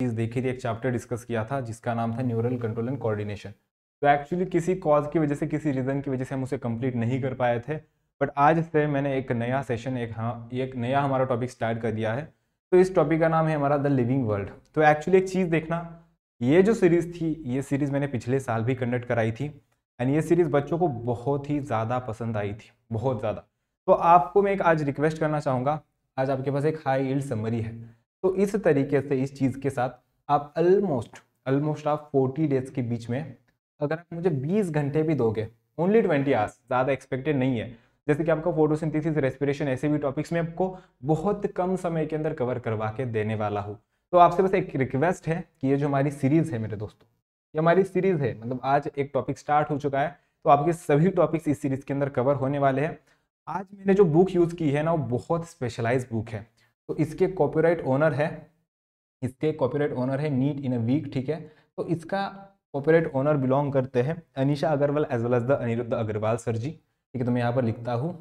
चीज़ देखी थी एक चैप्टर डिस्कस किया था जिसका नाम था न्यूरल कंट्रोल एंड कोऑर्डिनेशन तो एक्चुअली किसी कॉज की वजह से किसी रीज़न की वजह से हम उसे कंप्लीट नहीं कर पाए थे बट आज से मैंने एक नया सेशन एक हाँ एक नया हमारा टॉपिक स्टार्ट कर दिया है तो इस टॉपिक का नाम है हमारा द लिविंग वर्ल्ड तो एक्चुअली एक चीज़ देखना ये जो सीरीज़ थी ये सीरीज़ मैंने पिछले साल भी कंडक्ट कराई थी एंड ये सीरीज़ बच्चों को बहुत ही ज़्यादा पसंद आई थी बहुत ज़्यादा तो आपको मैं एक आज रिक्वेस्ट करना चाहूँगा आज आपके पास एक हाई इल्ड समरी है तो इस तरीके से इस चीज़ के साथ आप अलमोस्ट अलमोस्ट आप फोर्टी डेज के बीच में अगर आप मुझे बीस घंटे भी दोगे ओनली ट्वेंटी आवर्स ज़्यादा एक्सपेक्टेड नहीं है जैसे कि आपका फोटोसिंथेसिस रेस्पिरेशन ऐसे भी टॉपिक्स में आपको बहुत कम समय के अंदर कवर करवा के देने वाला हूँ तो आपसे बस एक रिक्वेस्ट है कि ये जो हमारी सीरीज़ है मेरे दोस्तों ये हमारी सीरीज़ है मतलब आज एक टॉपिक स्टार्ट हो चुका है तो आपके सभी टॉपिक्स इस सीरीज़ के अंदर कवर होने वाले हैं आज मैंने जो बुक यूज़ की है ना वो बहुत स्पेशलाइज बुक है तो इसके कॉपीराइट ओनर है इसके कॉपीराइट ओनर है नीट इन अ वीक ठीक है तो इसका कॉपीराइट ओनर बिलोंग करते हैं Anisha Agarwal as well as the Aniruddh Agarwal sir ji ठीक है तो मैं यहाँ पर लिखता हूँ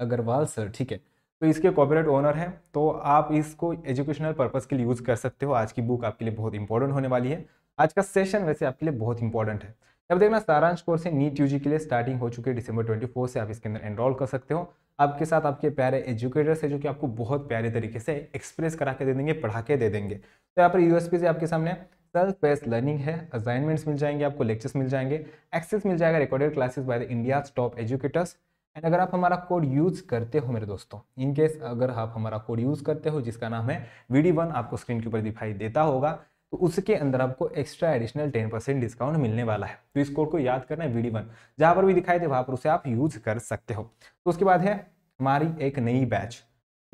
अग्रवाल सर ठीक है तो इसके कॉपीराइट ओनर हैं तो आप इसको एजुकेशनल पर्पज़ के लिए यूज़ कर सकते हो आज की बुक आपके लिए बहुत इंपॉर्टेंट होने वाली है आज का सेशन वैसे आपके लिए बहुत इंपॉर्टेंट है अब देखना सारांश कोर्स है नीट यूजी के लिए स्टार्टिंग हो चुकी है ट्वेंटी 24 से आप इसके अंदर एनरोल कर सकते हो आपके साथ आपके प्यारे एजुकेटर्स है जो कि आपको बहुत प्यारे तरीके से एक्सप्रेस करा के दे देंगे पढ़ा के दे देंगे तो यहाँ पर यूएसपी से आपके सामने सेल्फ बेस लर्निंग है असाइनमेंट्स मिल जाएंगे आपको लेक्चर्स मिल जाएंगे एक्सेस मिल जाएगा recorded classes by the India top educators and अगर आप हमारा कोड यूज़ करते हो मेरे दोस्तों इनकेस अगर आप हमारा कोड यूज़ करते हो जिसका नाम है वी वन आपको स्क्रीन के ऊपर दिखाई देता होगा तो उसके अंदर आपको extra additional ten percent discount मिलने वाला है तो इस कोड को याद करना है वीडी वन जहाँ पर भी दिखाई दे वहाँ पर उसे आप यूज कर सकते हो तो उसके बाद है हमारी एक नई बैच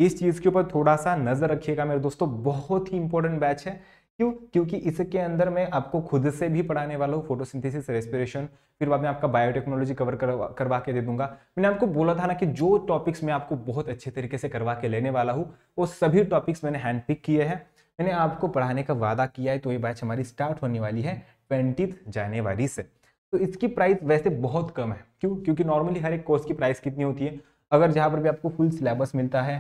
इस चीज़ के ऊपर थोड़ा सा नज़र रखिएगा मेरे दोस्तों बहुत ही इंपॉर्टेंट बैच है क्यों क्योंकि इसके अंदर मैं आपको खुद से भी पढ़ाने वाला हूँ फोटोसिंथेसिस रेस्पिरेशन फिर बाद में आपका बायोटेक्नोलॉजी कवर करवा करवा के दे दूंगा मैंने आपको बोला था ना कि जो टॉपिक्स मैं आपको बहुत अच्छे तरीके से करवा के लेने वाला हूँ वो सभी टॉपिक्स मैंने हैंड पिक किए हैं मैंने आपको पढ़ाने का वादा किया है तो ये बैच हमारी स्टार्ट होने वाली है ट्वेंटी जनवरी से तो इसकी प्राइस वैसे बहुत कम है क्यों क्योंकि नॉर्मली हर एक कोर्स की प्राइस कितनी होती है अगर जहाँ पर भी आपको फुल सिलेबस मिलता है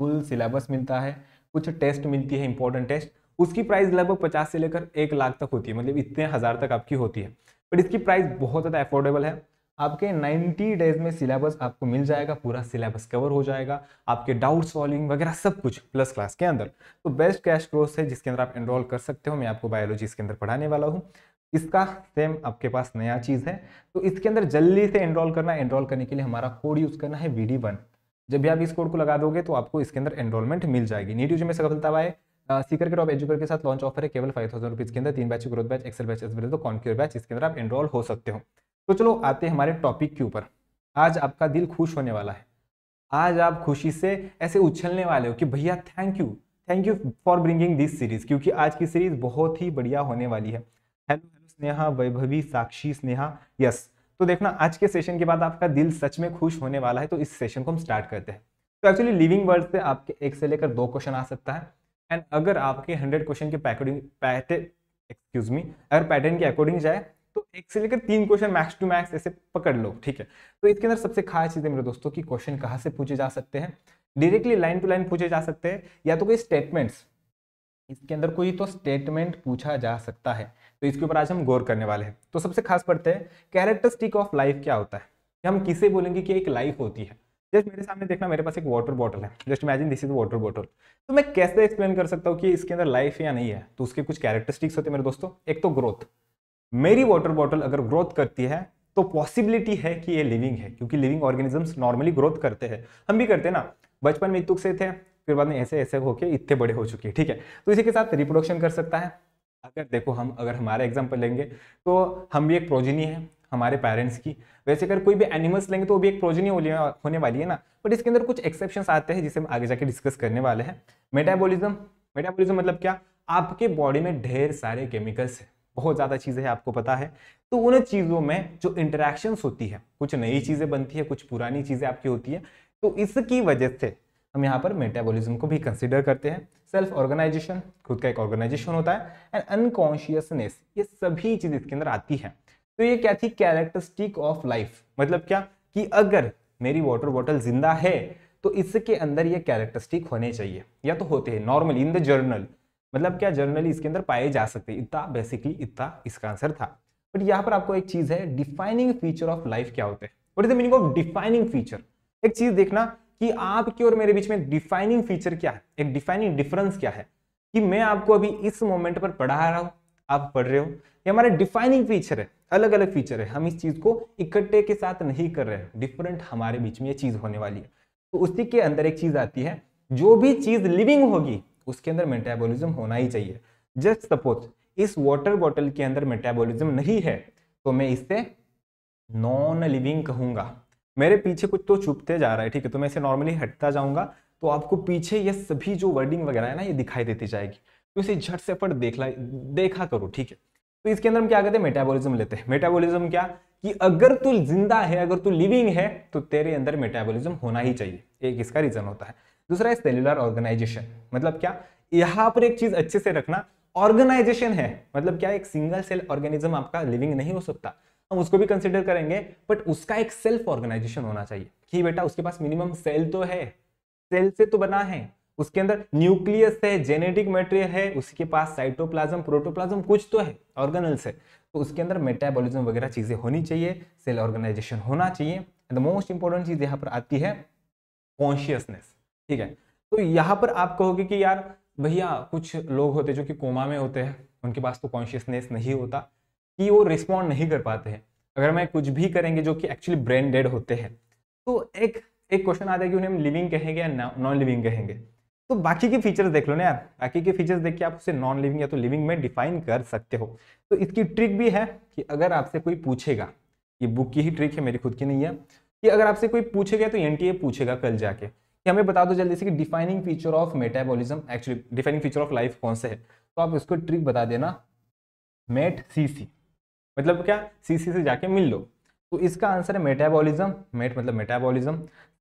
फुल सिलेबस मिलता है कुछ टेस्ट मिलती है इंपॉर्टेंट टेस्ट उसकी प्राइस लगभग पचास से लेकर एक लाख तक होती है मतलब इतने हज़ार तक आपकी होती है बट इसकी प्राइस बहुत ज़्यादा अफोर्डेबल है आपके 90 डेज में सिलेबस आपको मिल जाएगा पूरा सिलेबस कवर हो जाएगा आपके डाउट सॉल्विंग वगैरह सब कुछ प्लस क्लास के अंदर तो बेस्ट कैश कोर्स है जिसके अंदर आप एनरोल कर सकते हो मैं आपको बायोलॉजी इसके अंदर पढ़ाने वाला हूँ इसका सेम आपके पास नया चीज़ है तो इसके अंदर जल्दी से एनरोल करना एनरोल करने के लिए हमारा कोड यूज़ करना है वी वन जब भी आप इस कोड को लगा दोगे तो आपको इसके अंदर एनरोलमेंट मिल जाएगी नीट यूज में सफलता हुआ है सीकर के टॉप एजुकर के साथ लॉन्च ऑफर है केवल फाइव थाउजेंड रुपीज के अंदर तीन batch growth batch excel batch S batch इसके अंदर आप एनरोल हो सकते हो तो चलो आते हैं हमारे टॉपिक के ऊपर आज आपका दिल खुश होने वाला है आज आप खुशी से ऐसे उछलने वाले हो कि भैया thank you thank you for bringing this series क्योंकि आज की सीरीज बहुत ही बढ़िया होने वाली है hello hello Sneha Vaibhavi Sakshi Sneha yes तो देखना आज के सेशन के बाद आपका दिल सच में खुश होने वाला है तो इस सेशन को हम स्टार्ट करते हैं तो एक्चुअली लिविंग वर्ड से आपके एक से लेकर दो क्वेश्चन आ सकता है एंड अगर आपके हंड्रेड क्वेश्चन के पैकेटिंग पैटे एक्सक्यूज मी अगर पैटर्न के अकॉर्डिंग जाए तो एक से लेकर तीन क्वेश्चन मैक्स टू मैक्स ऐसे पकड़ लो ठीक है तो इसके अंदर सबसे खास चीज़ है मेरे दोस्तों की क्वेश्चन कहाँ से पूछे जा सकते हैं डायरेक्टली लाइन टू लाइन पूछे जा सकते हैं या तो कोई स्टेटमेंट्स इसके अंदर कोई तो स्टेटमेंट पूछा जा सकता है तो इसके ऊपर आज हम गौर करने वाले हैं तो सबसे खास पढ़ते हैं कैरेक्टरिस्टिक ऑफ लाइफ क्या होता है कि हम किसे बोलेंगे कि एक लाइफ होती है जस्ट मेरे सामने देखना मेरे पास एक वाटर बॉटल है just imagine this is water bottle तो मैं कैसे एक्सप्लेन कर सकता हूँ कि इसके अंदर लाइफ या नहीं है तो उसके कुछ कैरेक्टरिस्टिक्स होते हैं मेरे दोस्तों एक तो ग्रोथ मेरी वाटर बॉटल अगर ग्रोथ करती है तो पॉसिबिलिटी है कि ये लिविंग है क्योंकि लिविंग ऑर्गेनिजम्स नॉर्मली ग्रोथ करते हैं हम भी करते हैं ना बचपन में इतुक से थे फिर बाद में ऐसे ऐसे होके इतने बड़े हो चुके हैं ठीक है तो इसी के साथ रिप्रोडक्शन कर सकता है अगर देखो हम अगर हमारा एग्जाम्पल लेंगे तो हम भी एक प्रोजिनी है हमारे पेरेंट्स की वैसे अगर कोई भी एनिमल्स लेंगे तो वो भी एक प्रोजिनी होने वाली है ना बट इसके अंदर कुछ एक्सेप्शन आते हैं जिसे हम आगे जाके डिस्कस करने वाले हैं मेटाबोलिज्म मेटाबोलिज्म मतलब क्या आपके बॉडी में ढेर सारे केमिकल्स हैं बहुत ज़्यादा चीज़ें हैं आपको पता है तो उन चीज़ों में जो इंटरेक्शंस होती है कुछ नई चीज़ें बनती है कुछ पुरानी चीज़ें आपकी होती है तो इसकी वजह से हम यहाँ पर मेटाबॉलिज्म को भी कंसिडर करते हैं सेल्फ ऑर्गेनाइजेशन खुद का एक ऑर्गेनाइजेशन होता है एंड अनकॉन्शियसनेस ये सभी चीज़ इसके अंदर आती है तो ये क्या थी कैरेक्टरिस्टिक ऑफ लाइफ मतलब क्या कि अगर मेरी वाटर बॉटल जिंदा है तो इसके अंदर ये कैरेक्टरिस्टिक होने चाहिए या तो होते हैं नॉर्मली इन द जर्नल मतलब क्या जनरली इसके अंदर पाए जा सकते इतना बेसिकली इतना इसका आंसर था बट यहाँ पर आपको एक चीज़ है डिफाइनिंग फीचर ऑफ लाइफ क्या होते हैं मीनिंग ऑफ डिफाइनिंग फीचर एक चीज़ देखना कि आपके और मेरे बीच में डिफाइनिंग फीचर क्या है एक डिफाइनिंग डिफरेंस क्या है कि मैं आपको अभी इस मोमेंट पर पढ़ा रहा हूँ आप पढ़ रहे हो ये हमारे डिफाइनिंग फीचर है अलग अलग फीचर है हम इस चीज़ को इकट्ठे के साथ नहीं कर रहे हैं डिफरेंट हमारे बीच में ये चीज़ होने वाली है तो उसी के अंदर एक चीज़ आती है जो भी चीज़ लिविंग होगी उसके अंदर मेटाबॉलिज्म होना ही चाहिए जस्ट सपोज इस वाटर बॉटल के अंदर मेटाबॉलिज्म नहीं है तो मैं इससे नॉन लिविंग कहूंगा मेरे पीछे कुछ तो छुपते जा रहा है ठीक है तो मैं इसे नॉर्मली हटता जाऊंगा तो आपको पीछे ये सभी जो वर्डिंग वगैरह है ना ये दिखाई देती जाएगी तो इसे झट से फट देख देखा करो ठीक है तो इसके अंदर हम क्या कहते हैं मेटाबोलिज्म लेते हैं मेटाबोलिज्म क्या कि अगर तू जिंदा है अगर तू लिविंग है तो तेरे अंदर मेटाबोलिज्म होना ही चाहिए एक इसका रीजन होता है दूसरा है सेल्यूलर ऑर्गेनाइजेशन मतलब क्या यहाँ पर एक चीज अच्छे से रखना ऑर्गेनाइजेशन है मतलब क्या एक सिंगल सेल ऑर्गेनिज्म आपका लिविंग नहीं हो सकता हम उसको भी कंसिडर करेंगे बट उसका एक सेल्फ ऑर्गेनाइजेशन होना चाहिए कि बेटा उसके पास मिनिमम सेल तो है सेल से तो बना है उसके अंदर न्यूक्लियस है जेनेटिक मटेरियल है उसके पास साइटोप्लाज्म प्रोटोप्लाज्म कुछ तो है ऑर्गेनल्स है तो उसके अंदर मेटाबॉलिज्म वगैरह चीज़ें होनी चाहिए सेल ऑर्गेनाइजेशन होना चाहिए द मोस्ट इंपॉर्टेंट चीज़ यहाँ पर आती है कॉन्शियसनेस ठीक है तो यहाँ पर आप कहोगे कि यार भैया कुछ लोग होते जो कि कोमा में होते हैं उनके पास तो कॉन्शियसनेस नहीं होता कि वो रिस्पॉन्ड नहीं कर पाते हैं अगर मैं कुछ भी करेंगे जो कि एक्चुअली ब्रेन डेड होते हैं तो एक एक क्वेश्चन आता है कि उन्हें हम लिविंग कहेंगे या नॉन लिविंग कहेंगे तो बाकी के फीचर्स देख लो ना यार बाकी के फीचर्स देख के आप उसे नॉन लिविंग या तो लिविंग में डिफाइन कर सकते हो तो इसकी ट्रिक भी है कि अगर आपसे कोई पूछेगा ये बुक की ही ट्रिक है मेरी खुद की नहीं है कि अगर आपसे कोई पूछेगा तो एन पूछेगा कल जाके कि हमें बता दो जल्दी से कि defining feature of metabolism actually defining feature of life कौन से है तो आप इसको ट्रिक बता देना मेट सी सी मतलब क्या सी सी से जाके मिल लो तो इसका आंसर है मेटाबॉलिज्म मेट मतलब मेटाबॉलिज्म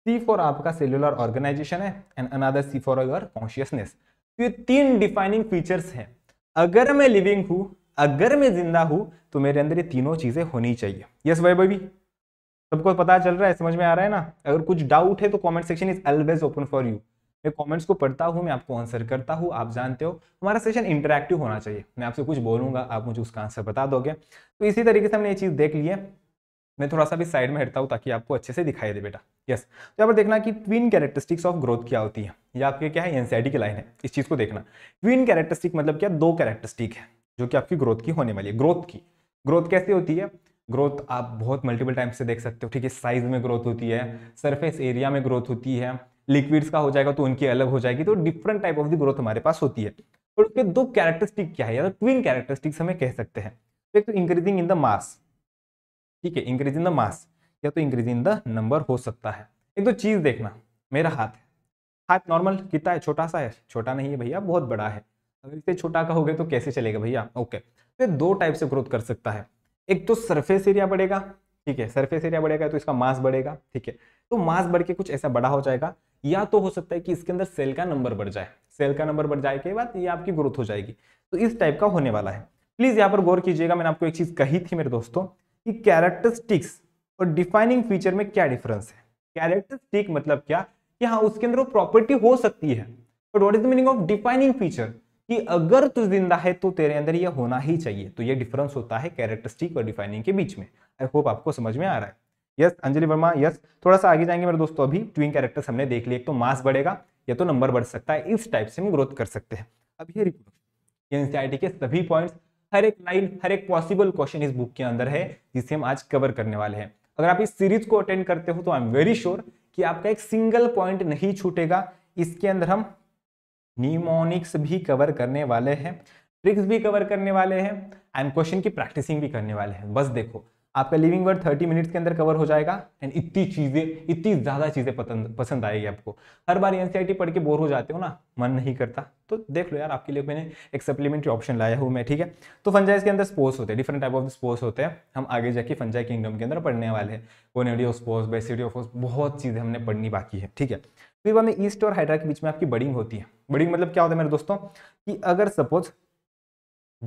सी फॉर आपका सेलुलर ऑर्गेनाइजेशन है and another C for your consciousness तो ये तीन डिफाइनिंग फीचर्स हैं अगर मैं लिविंग हूँ अगर मैं जिंदा हूँ तो मेरे अंदर ये तीनों चीज़ें होनी चाहिए यस वाई वैभवी सबको पता चल रहा है समझ में आ रहा है ना अगर कुछ डाउट है तो comment section is always open for you मैं कमेंट्स को पढ़ता हूँ मैं आपको आंसर करता हूँ आप जानते हो हमारा सेशन इंटरेक्टिव होना चाहिए मैं आपसे कुछ बोलूंगा आप मुझे उसका आंसर बता दोगे तो इसी तरीके से हमने ये चीज़ देख ली है मैं थोड़ा सा भी साइड में हटता हूँ ताकि आपको अच्छे से दिखाई दे बेटा यस तो यहाँ पर देखना कि ट्विन कैरेक्टरिस्टिक्स ऑफ ग्रोथ क्या होती है या आपके क्या है एनसीआईटी e की लाइन है इस चीज़ को देखना ट्विन कैरेक्टरिस्टिक मतलब क्या दो कैरेक्टरिस्टिक है जो कि आपकी ग्रोथ की होने वाली है ग्रोथ की ग्रोथ कैसे होती है ग्रोथ आप बहुत मल्टीपल टाइम्स से देख सकते हो ठीक है साइज में ग्रोथ होती है सरफेस एरिया में ग्रोथ होती है लिक्विड्स का हो जाएगा तो उनकी अलग हो जाएगी तो different type of the growth हमारे पास होती है और उसके दो कैरेक्टरिस्टिक क्या है या तो ट्विन कैरेक्टरिस्टिक्स हमें कह सकते हैं एक तो इंक्रीजिंग इन द मास ठीक है इंक्रीज इन द मास या तो इंक्रीज इन द नंबर हो सकता है एक तो चीज़ देखना मेरा हाथ है हाथ नॉर्मल कितना है छोटा सा है छोटा नहीं है भैया बहुत बड़ा है अगर इसे छोटा का हो गया तो कैसे चलेगा भैया ओके तो दो टाइप से ग्रोथ कर सकता है एक तो सरफेस एरिया बढ़ेगा ठीक है सरफेस एरिया बढ़ेगा तो इसका मास बढ़ेगा ठीक है तो मास बढ़ के कुछ ऐसा बड़ा हो जाएगा या तो हो सकता है कि इसके अंदर सेल का नंबर बढ़ जाए सेल का नंबर बढ़ जाए के बाद ये आपकी ग्रोथ हो जाएगी तो इस टाइप का होने वाला है प्लीज यहाँ पर गौर कीजिएगा मैंने आपको एक चीज कही थी मेरे दोस्तों कि कैरेक्टरिस्टिक्स और डिफाइनिंग फीचर में क्या डिफरेंस है कैरेक्टरिस्टिक मतलब क्या कि हाँ उसके अंदर वो प्रॉपर्टी हो सकती है but what is the meaning of defining feature कि अगर तू जिंदा है तो तेरे अंदर ये होना ही चाहिए तो ये डिफरेंस होता है कैरेक्टरिस्टिक और डिफाइनिंग के बीच में आई होप आपको समझ में आ रहा है यस अंजलि वर्मा यस थोड़ा सा आगे जाएंगे मेरे दोस्तों अभी ट्विन कैरेक्टर्स हमने देख लिया तो मास बढ़ेगा या तो नंबर बढ़ सकता है इस टाइप से हम ग्रोथ कर सकते हैं अब ये एनसीआईटी के सभी पॉइंट्स हर एक लाइन हर एक पॉसिबल क्वेश्चन इस बुक के अंदर है जिसे हम आज कवर करने वाले हैं अगर आप इस सीरीज को अटेंड करते हो तो आई एम वेरी श्योर कि आपका एक सिंगल पॉइंट नहीं छूटेगा इसके अंदर हम नीमोनिक्स भी कवर करने वाले हैं ट्रिक्स भी कवर करने वाले हैं एंड क्वेश्चन की प्रैक्टिसिंग भी करने वाले हैं बस देखो आपका लिविंग वर्ड 30 मिनट्स के अंदर कवर हो जाएगा एंड इतनी चीज़ें इतनी ज़्यादा चीज़ें पसंद पसंद आएगी आपको हर बार एन पढ़ के बोर हो जाते हो ना मन नहीं करता तो देख लो यार आपके लिए मैंने एक सप्लीमेंट्री ऑप्शन लाया हूँ मैं ठीक है तो फंजाइज के अंदर स्पोर्ट्स होते हैं डिफरेंट टाइप ऑफ स्पोर्ट्स होते हैं हम आगे जाके फंजाई किंगडम के अंदर पढ़ने वाले हैं कोनेडी ऑफ स्पोर्ट्स बेसिडी बहुत चीज़ें हमने पढ़नी बाकी है ठीक है वीवा तो में ईस्ट और हाइड्रा के बीच में आपकी बडिंग होती है बडिंग मतलब क्या होता है मेरे दोस्तों कि अगर सपोज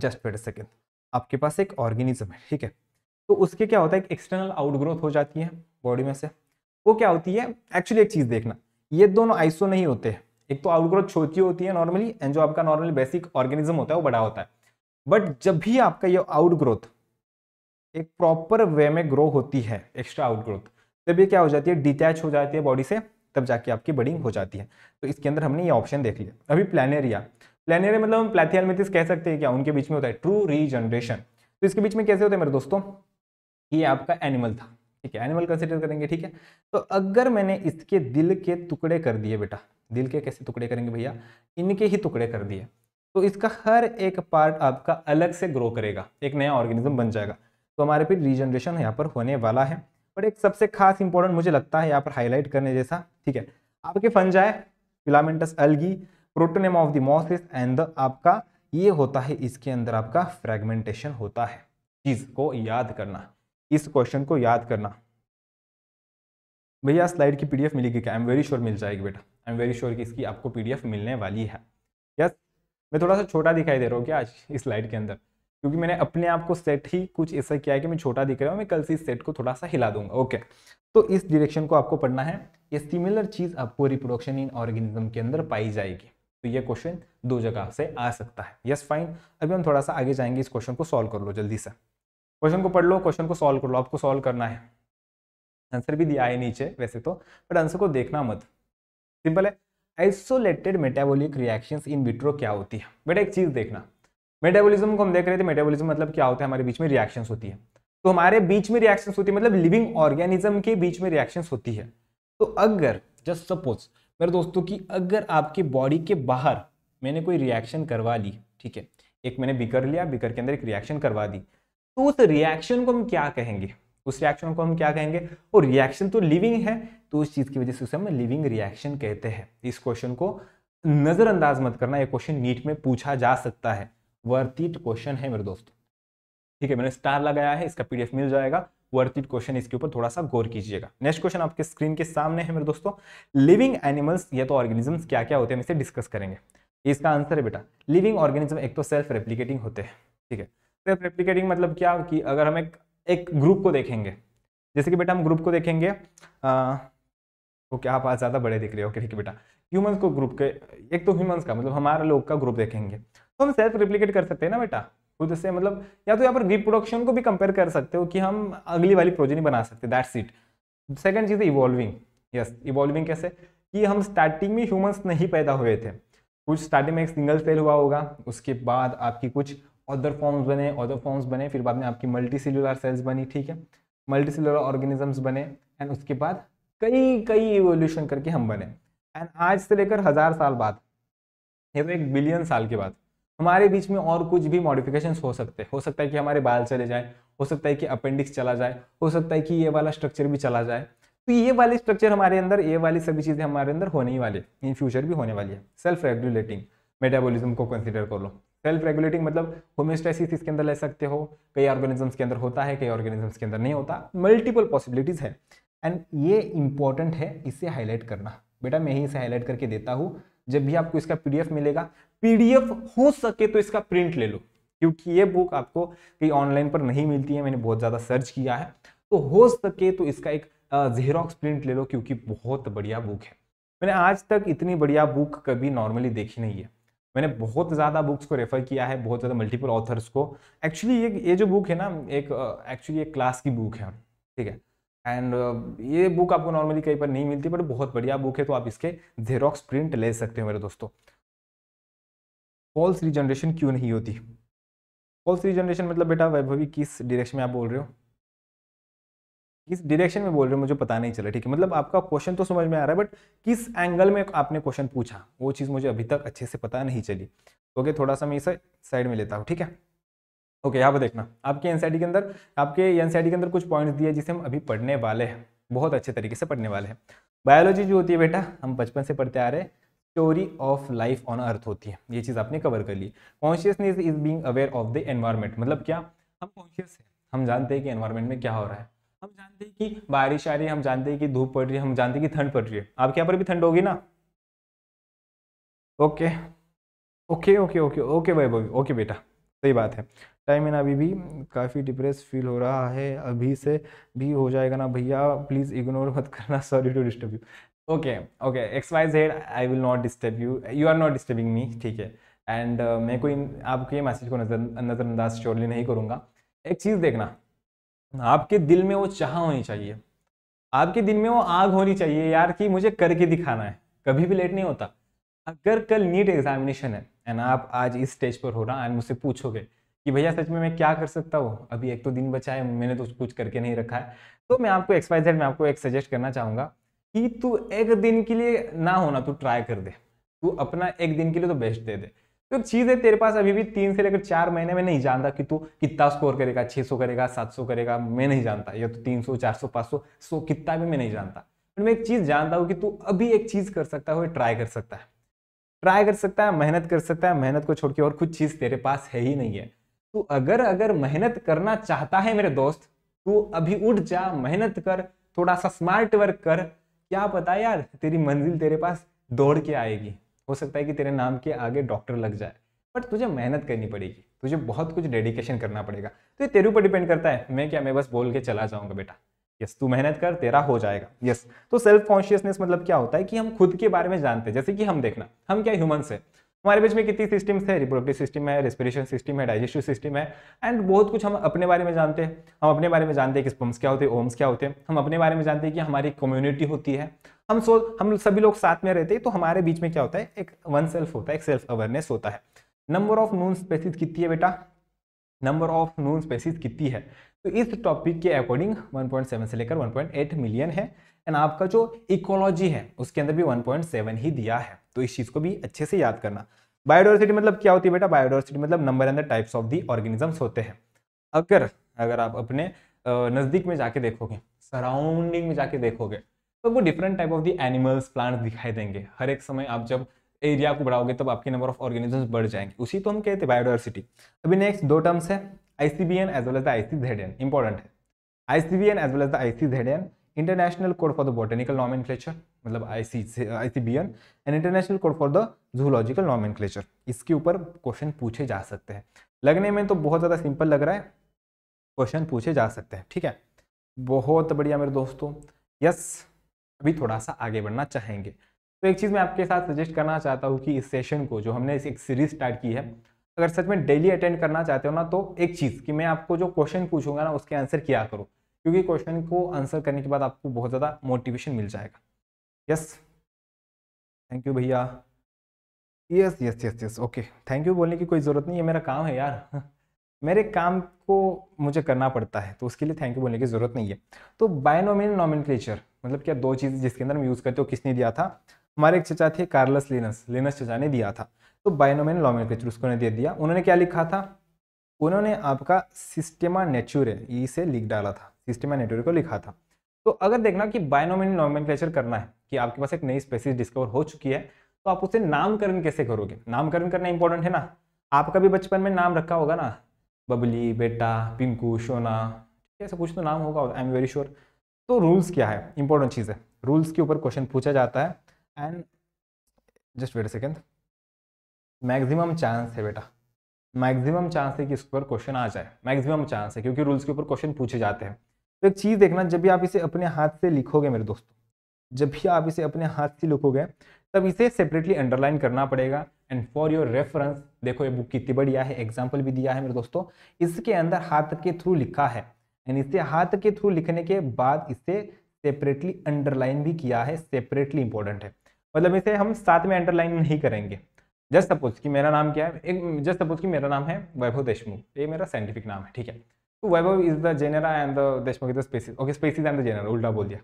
जस्ट वेट सेकेंड आपके पास एक ऑर्गेनिज्म है ठीक है तो उसके क्या होता है एक एक्सटर्नल आउटग्रोथ हो जाती है बॉडी में से वो क्या होती है एक्चुअली एक चीज़ देखना ये दोनों आइसो नहीं होते एक तो आउटग्रोथ छोटी होती है नॉर्मली एंड जो आपका नॉर्मली बेसिक ऑर्गेनिज्म होता है वो बड़ा होता है बट जब भी आपका ये आउटग्रोथ एक प्रॉपर वे में ग्रो होती है एक्स्ट्रा आउटग्रोथ तब ये क्या हो जाती है डिटैच हो जाती है बॉडी से तब जाके आपकी बडिंग हो जाती है तो इसके अंदर हमने ये ऑप्शन देख लिया अभी प्लानेरिया प्लानेरिया मतलब हम प्लेथियालमेथिस कह सकते हैं क्या उनके बीच में होता है ट्रू रीजनरेशन तो इसके बीच में कैसे होते हैं मेरे दोस्तों ये आपका एनिमल था ठीक है एनिमल कंसिडर करेंगे ठीक है तो अगर मैंने इसके दिल के टुकड़े कर दिए बेटा दिल के कैसे टुकड़े करेंगे भैया इनके ही टुकड़े कर दिए तो इसका हर एक पार्ट आपका अलग से ग्रो करेगा एक नया ऑर्गेनिज्म बन जाएगा तो हमारे फिर रीजनरेशन यहाँ पर होने वाला है बट एक सबसे खास इंपॉर्टेंट मुझे लगता है यहाँ पर हाईलाइट करने जैसा ठीक है आपके fungi filamentous algae protonema of the mosses and आपका ये होता है इसके अंदर आपका फ्रेगमेंटेशन होता है चीज को याद करना इस क्वेश्चन को याद करना भैया स्लाइड की पीडीएफ मिलेगी क्या आई एम वेरी श्योर मिल जाएगी बेटा आई एम वेरी श्योर कि इसकी आपको पीडीएफ मिलने वाली है यस yes, मैं थोड़ा सा छोटा दिखाई दे रहा हूँ क्या आज इस स्लाइड के अंदर क्योंकि मैंने अपने आप को सेट ही कुछ ऐसा किया है कि मैं छोटा दिख रहा हूँ मैं कल से इस सेट को थोड़ा सा हिला दूंगा ओके तो इस डिरेक्शन को आपको पढ़ना है ये सिमिलर चीज़ आपको रिप्रोडक्शन इन ऑर्गेनिज्म के अंदर पाई जाएगी तो ये क्वेश्चन दो जगह से आ सकता है यस फाइन अभी हम थोड़ा सा आगे जाएंगे इस क्वेश्चन को सॉल्व कर लो जल्दी से क्वेश्चन को पढ़ लो क्वेश्चन को सॉल्व कर लो आपको सॉल्व करना है आंसर भी दिया है नीचे वैसे तो बट आंसर को देखना मत सिंपल है isolated metabolic reactions in vitro क्या होती है बेटा एक चीज़ देखना मेटाबॉलिज्म को हम देख रहे थे मेटाबॉलिज्म मतलब क्या होता है हमारे बीच में रिएक्शंस होती है तो हमारे बीच में रिएक्शंस होती है मतलब लिविंग ऑर्गेनिज्म के बीच में रिएक्शंस होती है तो अगर जस्ट सपोज मेरे दोस्तों की अगर आपके बॉडी के बाहर मैंने कोई रिएक्शन करवा ली ठीक है एक मैंने बिकर लिया बिकर के अंदर एक रिएक्शन करवा दी तो उस रिएक्शन को हम क्या कहेंगे उस रिएक्शन को हम क्या कहेंगे और रिएक्शन तो लिविंग है तो उस चीज़ की वजह से उसे हम लिविंग रिएक्शन कहते हैं इस क्वेश्चन को नज़रअंदाज मत करना ये क्वेश्चन नीट में पूछा जा सकता है वर्तित क्वेश्चन है मेरे दोस्तों ठीक है मैंने स्टार लगाया है इसका पीडीएफ मिल जाएगा वर्तित क्वेश्चन इसके ऊपर थोड़ा सा गौर कीजिएगा नेक्स्ट क्वेश्चन आपके स्क्रीन के सामने है मेरे दोस्तों लिविंग एनिमल्स या तो ऑर्गेनिज्म क्या क्या होते हैं हम इसे डिस्कस करेंगे इसका आंसर है बेटा लिविंग ऑर्गेनिज्म एक तो सेल्फ रेप्लीकेटिंग होते हैं ठीक है सेल्फ रेप्लीकेटिंग मतलब क्या कि अगर हम एक एक ग्रुप को देखेंगे जैसे कि बेटा हम ग्रुप को देखेंगे तो क्या आप आज ज़्यादा बड़े दिख रहे हो ठीक है बेटा ह्यूमंस को ग्रुप के एक तो ह्यूमंस का मतलब हमारे लोग का ग्रुप देखेंगे तो हम सेल्फ रिप्लीकेट कर सकते हैं ना बेटा खुद से मतलब या तो यहाँ पर रिप्रोडक्शन को भी कंपेयर कर सकते हो कि हम अगली वाली प्रोजेनी बना सकते दैट्स इट सेकेंड चीज़ है इवॉल्विंग यस इवॉल्विंग कैसे कि हम स्टार्टिंग में ह्यूमंस नहीं पैदा हुए थे कुछ स्टार्टिंग में एक सिंगल सेल हुआ होगा उसके बाद आपकी कुछ अदर फॉर्म्स बने अदर फॉर्म्स बने फिर बाद में आपकी मल्टी सेल्युलर सेल्स बनी ठीक है मल्टी सेल्युलर ऑर्गेनिजम्स बने एंड उसके बाद कई कई इवोल्यूशन करके हम बने एंड आज से लेकर हज़ार साल बाद ये तो एक बिलियन साल के बाद हमारे बीच में और कुछ भी मॉडिफिकेशन हो सकते हैं हो सकता है कि हमारे बाल चले जाए हो सकता है कि अपेंडिक्स चला जाए हो सकता है कि ये वाला स्ट्रक्चर भी चला जाए तो ये वाली स्ट्रक्चर हमारे अंदर ये वाली सभी चीज़ें हमारे अंदर होने ही वाली इन फ्यूचर भी होने वाली है सेल्फ रेगुलेटिंग मेटाबॉलिज्म को कंसिडर कर लो सेल्फ रेगुलेटिंग मतलब होम्योस्टेसिस इसके अंदर ले सकते हो कई ऑर्गेनिजम्स के अंदर होता है कई ऑर्गेनिजम्स के अंदर नहीं होता मल्टीपल पॉसिबिलिटीज़ है एंड ये इंपॉर्टेंट है इसे हाईलाइट करना बेटा मैं ही इसे हाईलाइट करके देता हूँ जब भी आपको इसका पीडीएफ मिलेगा पीडीएफ हो सके तो इसका प्रिंट ले लो क्योंकि ये बुक आपको कहीं ऑनलाइन पर नहीं मिलती है मैंने बहुत ज़्यादा सर्च किया है तो हो सके तो इसका एक जेरोक्स प्रिंट ले लो क्योंकि बहुत बढ़िया बुक है मैंने आज तक इतनी बढ़िया बुक कभी नॉर्मली देखी नहीं है मैंने बहुत ज़्यादा बुक्स को रेफर किया है बहुत ज़्यादा मल्टीपल ऑथर्स को एक्चुअली ये ये जो बुक है ना एक एक्चुअली एक क्लास की बुक है ठीक है एंड uh, ये बुक आपको नॉर्मली कहीं पर नहीं मिलती बट बहुत बढ़िया बुक है तो आप इसके जेरोक्स प्रिंट ले सकते हो मेरे दोस्तों फॉल्स रीजनरेशन क्यों नहीं होती फॉल्स रीजनरेशन मतलब बेटा वैभवी किस डायरेक्शन में आप बोल रहे हो किस डायरेक्शन में बोल रहे हो मुझे पता नहीं चला ठीक है मतलब आपका क्वेश्चन तो समझ में आ रहा है बट किस एंगल में आपने क्वेश्चन पूछा वो चीज़ मुझे अभी तक अच्छे से पता नहीं चली ओके तो थोड़ा सा मैं इसे साइड में लेता हूँ ठीक है ओके यहाँ पर देखना आपके एन के अंदर आपके एन के अंदर कुछ पॉइंट्स दिए जिसे हम अभी पढ़ने वाले हैं बहुत अच्छे तरीके से पढ़ने वाले हैं बायोलॉजी जो होती है बेटा हम बचपन से पढ़ते आ रहे हैं story of life on earth होती है ये चीज़ आपने कवर कर ली consciousness is being aware of the environment मतलब क्या हम कॉन्शियस हैं हम जानते हैं कि एनवायरमेंट में क्या हो रहा है हम जानते हैं कि बारिश आ रही है हम जानते हैं कि धूप पड़ रही है हम जानते हैं कि ठंड पड़ रही है आपके यहाँ पर भी ठंड होगी ना okay okay okay okay okay Vaibhavi okay बेटा सही बात है टाइम है ना अभी भी काफ़ी डिप्रेस फील हो रहा है अभी से भी हो जाएगा ना भैया प्लीज़ इग्नोर मत करना sorry to disturb you okay okay X Y Z I will not disturb you you are not disturbing me ठीक है एंड uh, मैं कोई आपके मैसेज को नज़र नज़रअंदाज श्योरली नहीं करूँगा एक चीज़ देखना आपके दिल में वो चाह होनी चाहिए आपके दिल में वो आग होनी चाहिए यार कि मुझे करके दिखाना है कभी भी लेट नहीं होता अगर कल नीट एग्जामिनेशन है एंड आप आज इस स्टेज पर हो रहा एंड मुझसे पूछोगे कि भैया सच में मैं क्या कर सकता हूँ अभी एक तो दिन बचा है मैंने तो कुछ करके नहीं रखा है तो मैं आपको एक्सपाइज में आपको एक सजेस्ट करना चाहूँगा कि तू एक दिन के लिए ना होना तू ट्राई कर दे तू अपना एक दिन के लिए तो बेस्ट दे दे तो चीज़ है तेरे पास अभी भी तीन से लेकर चार महीने में नहीं जानता कि तू कितना स्कोर करेगा सौ करेगा सौ करेगा मैं नहीं जानता या तो तीन सौ चार सौ सौ कितना भी मैं नहीं जानता पर मैं एक चीज़ जानता हूँ कि तू अभी एक चीज़ कर सकता हो ट्राई कर सकता है ट्राई कर सकता है मेहनत कर सकता है मेहनत को छोड़ के और कुछ चीज़ तेरे पास है ही नहीं है तू अगर अगर मेहनत करना चाहता है मेरे दोस्त तू अभी उठ जा मेहनत कर थोड़ा सा स्मार्ट वर्क कर क्या पता यार तेरी मंजिल तेरे पास दौड़ के आएगी हो सकता है कि तेरे नाम के आगे डॉक्टर लग जाए बट तुझे मेहनत करनी पड़ेगी तुझे बहुत कुछ डेडिकेशन करना पड़ेगा तो ये तेरे ऊपर डिपेंड करता है मैं क्या मैं बस बोल के चला जाऊंगा बेटा यस तू मेहनत कर तेरा हो जाएगा यस तो सेल्फ कॉन्शियसनेस मतलब क्या होता है कि हम खुद के बारे में जानते हैं जैसे कि हम देखना हम क्या ह्यूमन्स है हमारे बीच में कितनी सिस्टम्स है रिपोर्टिव सिस्टम है रेस्पिरेशन सिस्टम है डाइजेस्टिव सिस्टम है एंड बहुत कुछ हम अपने बारे में जानते हैं हम अपने बारे में जानते हैं कि स्पम्स क्या होते हैं ओम्स क्या होते हैं हम अपने बारे में जानते हैं कि हमारी कम्युनिटी होती है हम सो हम सभी लोग साथ में रहते हैं तो हमारे बीच में क्या होता है एक वन सेल्फ होता है एक सेल्फ अवेयरनेस होता है नंबर ऑफ नून स्पेसिस कितनी है बेटा नंबर ऑफ नून स्पेसिस कितनी है तो इस टॉपिक के अकॉर्डिंग 1.7 से लेकर 1.8 मिलियन है एंड आपका जो इकोलॉजी है उसके अंदर भी 1.7 ही दिया है तो इस चीज़ को भी अच्छे से याद करना बायोडाइवर्सिटी मतलब क्या होती है बेटा बायोडाइवर्सिटी मतलब number and types of the organisms होते हैं अगर अगर आप अपने नज़दीक में जाके देखोगे सराउंडिंग में जाके देखोगे तो वो different type of the animals plants दिखाई देंगे हर एक समय आप जब एरिया को बढ़ाओगे तब आपके नंबर ऑफ ऑर्गेनिजम्स बढ़ जाएंगे उसी तो हम कहते हैं बायोडाइवर्सिटी अभी नेक्स्ट दो टर्म्स है ICBN as well as the I C N important है ICBN as well as the I N international code for the botanical nom मतलब I C I C B N and international code for the zoological nom इसके ऊपर question पूछे जा सकते हैं लगने में तो बहुत ज़्यादा सिंपल लग रहा है क्वेश्चन पूछे जा सकते हैं ठीक है बहुत बढ़िया मेरे दोस्तों यस अभी थोड़ा सा आगे बढ़ना चाहेंगे तो एक चीज़ मैं आपके साथ सजेस्ट करना चाहता हूँ कि इस सेशन को जो हमने इस एक सीरीज स्टार्ट की है अगर सच में डेली अटेंड करना चाहते हो ना तो एक चीज़ कि मैं आपको जो क्वेश्चन पूछूंगा ना उसके आंसर किया करूँ क्योंकि क्वेश्चन को आंसर करने के बाद आपको बहुत ज़्यादा मोटिवेशन मिल जाएगा यस थैंक यू भैया yes yes yes yes okay thank you बोलने की कोई ज़रूरत नहीं है मेरा काम है यार मेरे काम को मुझे करना पड़ता है तो उसके लिए थैंक यू बोलने की ज़रूरत नहीं है तो बायनोमिन नॉमिन मतलब क्या दो चीज़ जिसके अंदर हम यूज़ करते हो किसने दिया था हमारे एक चचा थे कार्लस लिनस लिनस चचा ने दिया था तो बायनोमिन नॉमिन उसको ने दे दिया उन्होंने क्या लिखा था उन्होंने आपका सिस्टेमा ई इसे लिख डाला था सिस्टम एंड नेटवर्क को लिखा था तो अगर देखना कि बायनोमिनल नॉमेनक्लेचर करना है कि आपके पास एक नई स्पेसिस डिस्कवर हो चुकी है तो आप उसे नामकरण कैसे करोगे नामकरण करना इंपॉर्टेंट है ना आपका भी बचपन में नाम रखा होगा ना बबली बेटा पिंकू सोना ऐसा कुछ तो नाम होगा आई एम वेरी श्योर तो रूल्स क्या है इंपॉर्टेंट चीज़ है रूल्स के ऊपर क्वेश्चन पूछा जाता है and just wait second maximum chance है बेटा मैक्सिमम चांस है कि इस पर क्वेश्चन आ जाए मैक्सिमम चांस है क्योंकि रूल्स के ऊपर क्वेश्चन पूछे जाते हैं तो एक चीज़ देखना जब भी आप इसे अपने हाथ से लिखोगे मेरे दोस्तों जब भी आप इसे अपने हाथ से लिखोगे तब इसे सेपरेटली अंडरलाइन करना पड़ेगा एंड फॉर योर रेफरेंस देखो ये बुक कितनी बढ़िया है एग्जाम्पल भी दिया है मेरे दोस्तों इसके अंदर हाथ के थ्रू लिखा है एंड इसे हाथ के थ्रू लिखने के बाद इसे सेपरेटली अंडरलाइन भी किया है सेपरेटली इंपॉर्टेंट है मतलब इसे हम साथ में अंडरलाइन नहीं करेंगे जस्ट सपोज कि मेरा नाम क्या है एक जस्ट सपोज कि मेरा नाम है वैभव देशमुख ये मेरा साइंटिफिक नाम है ठीक है तो Vaibhav is the genera and the Deshmukh is the species okay species and the genera उल्टा बोल दिया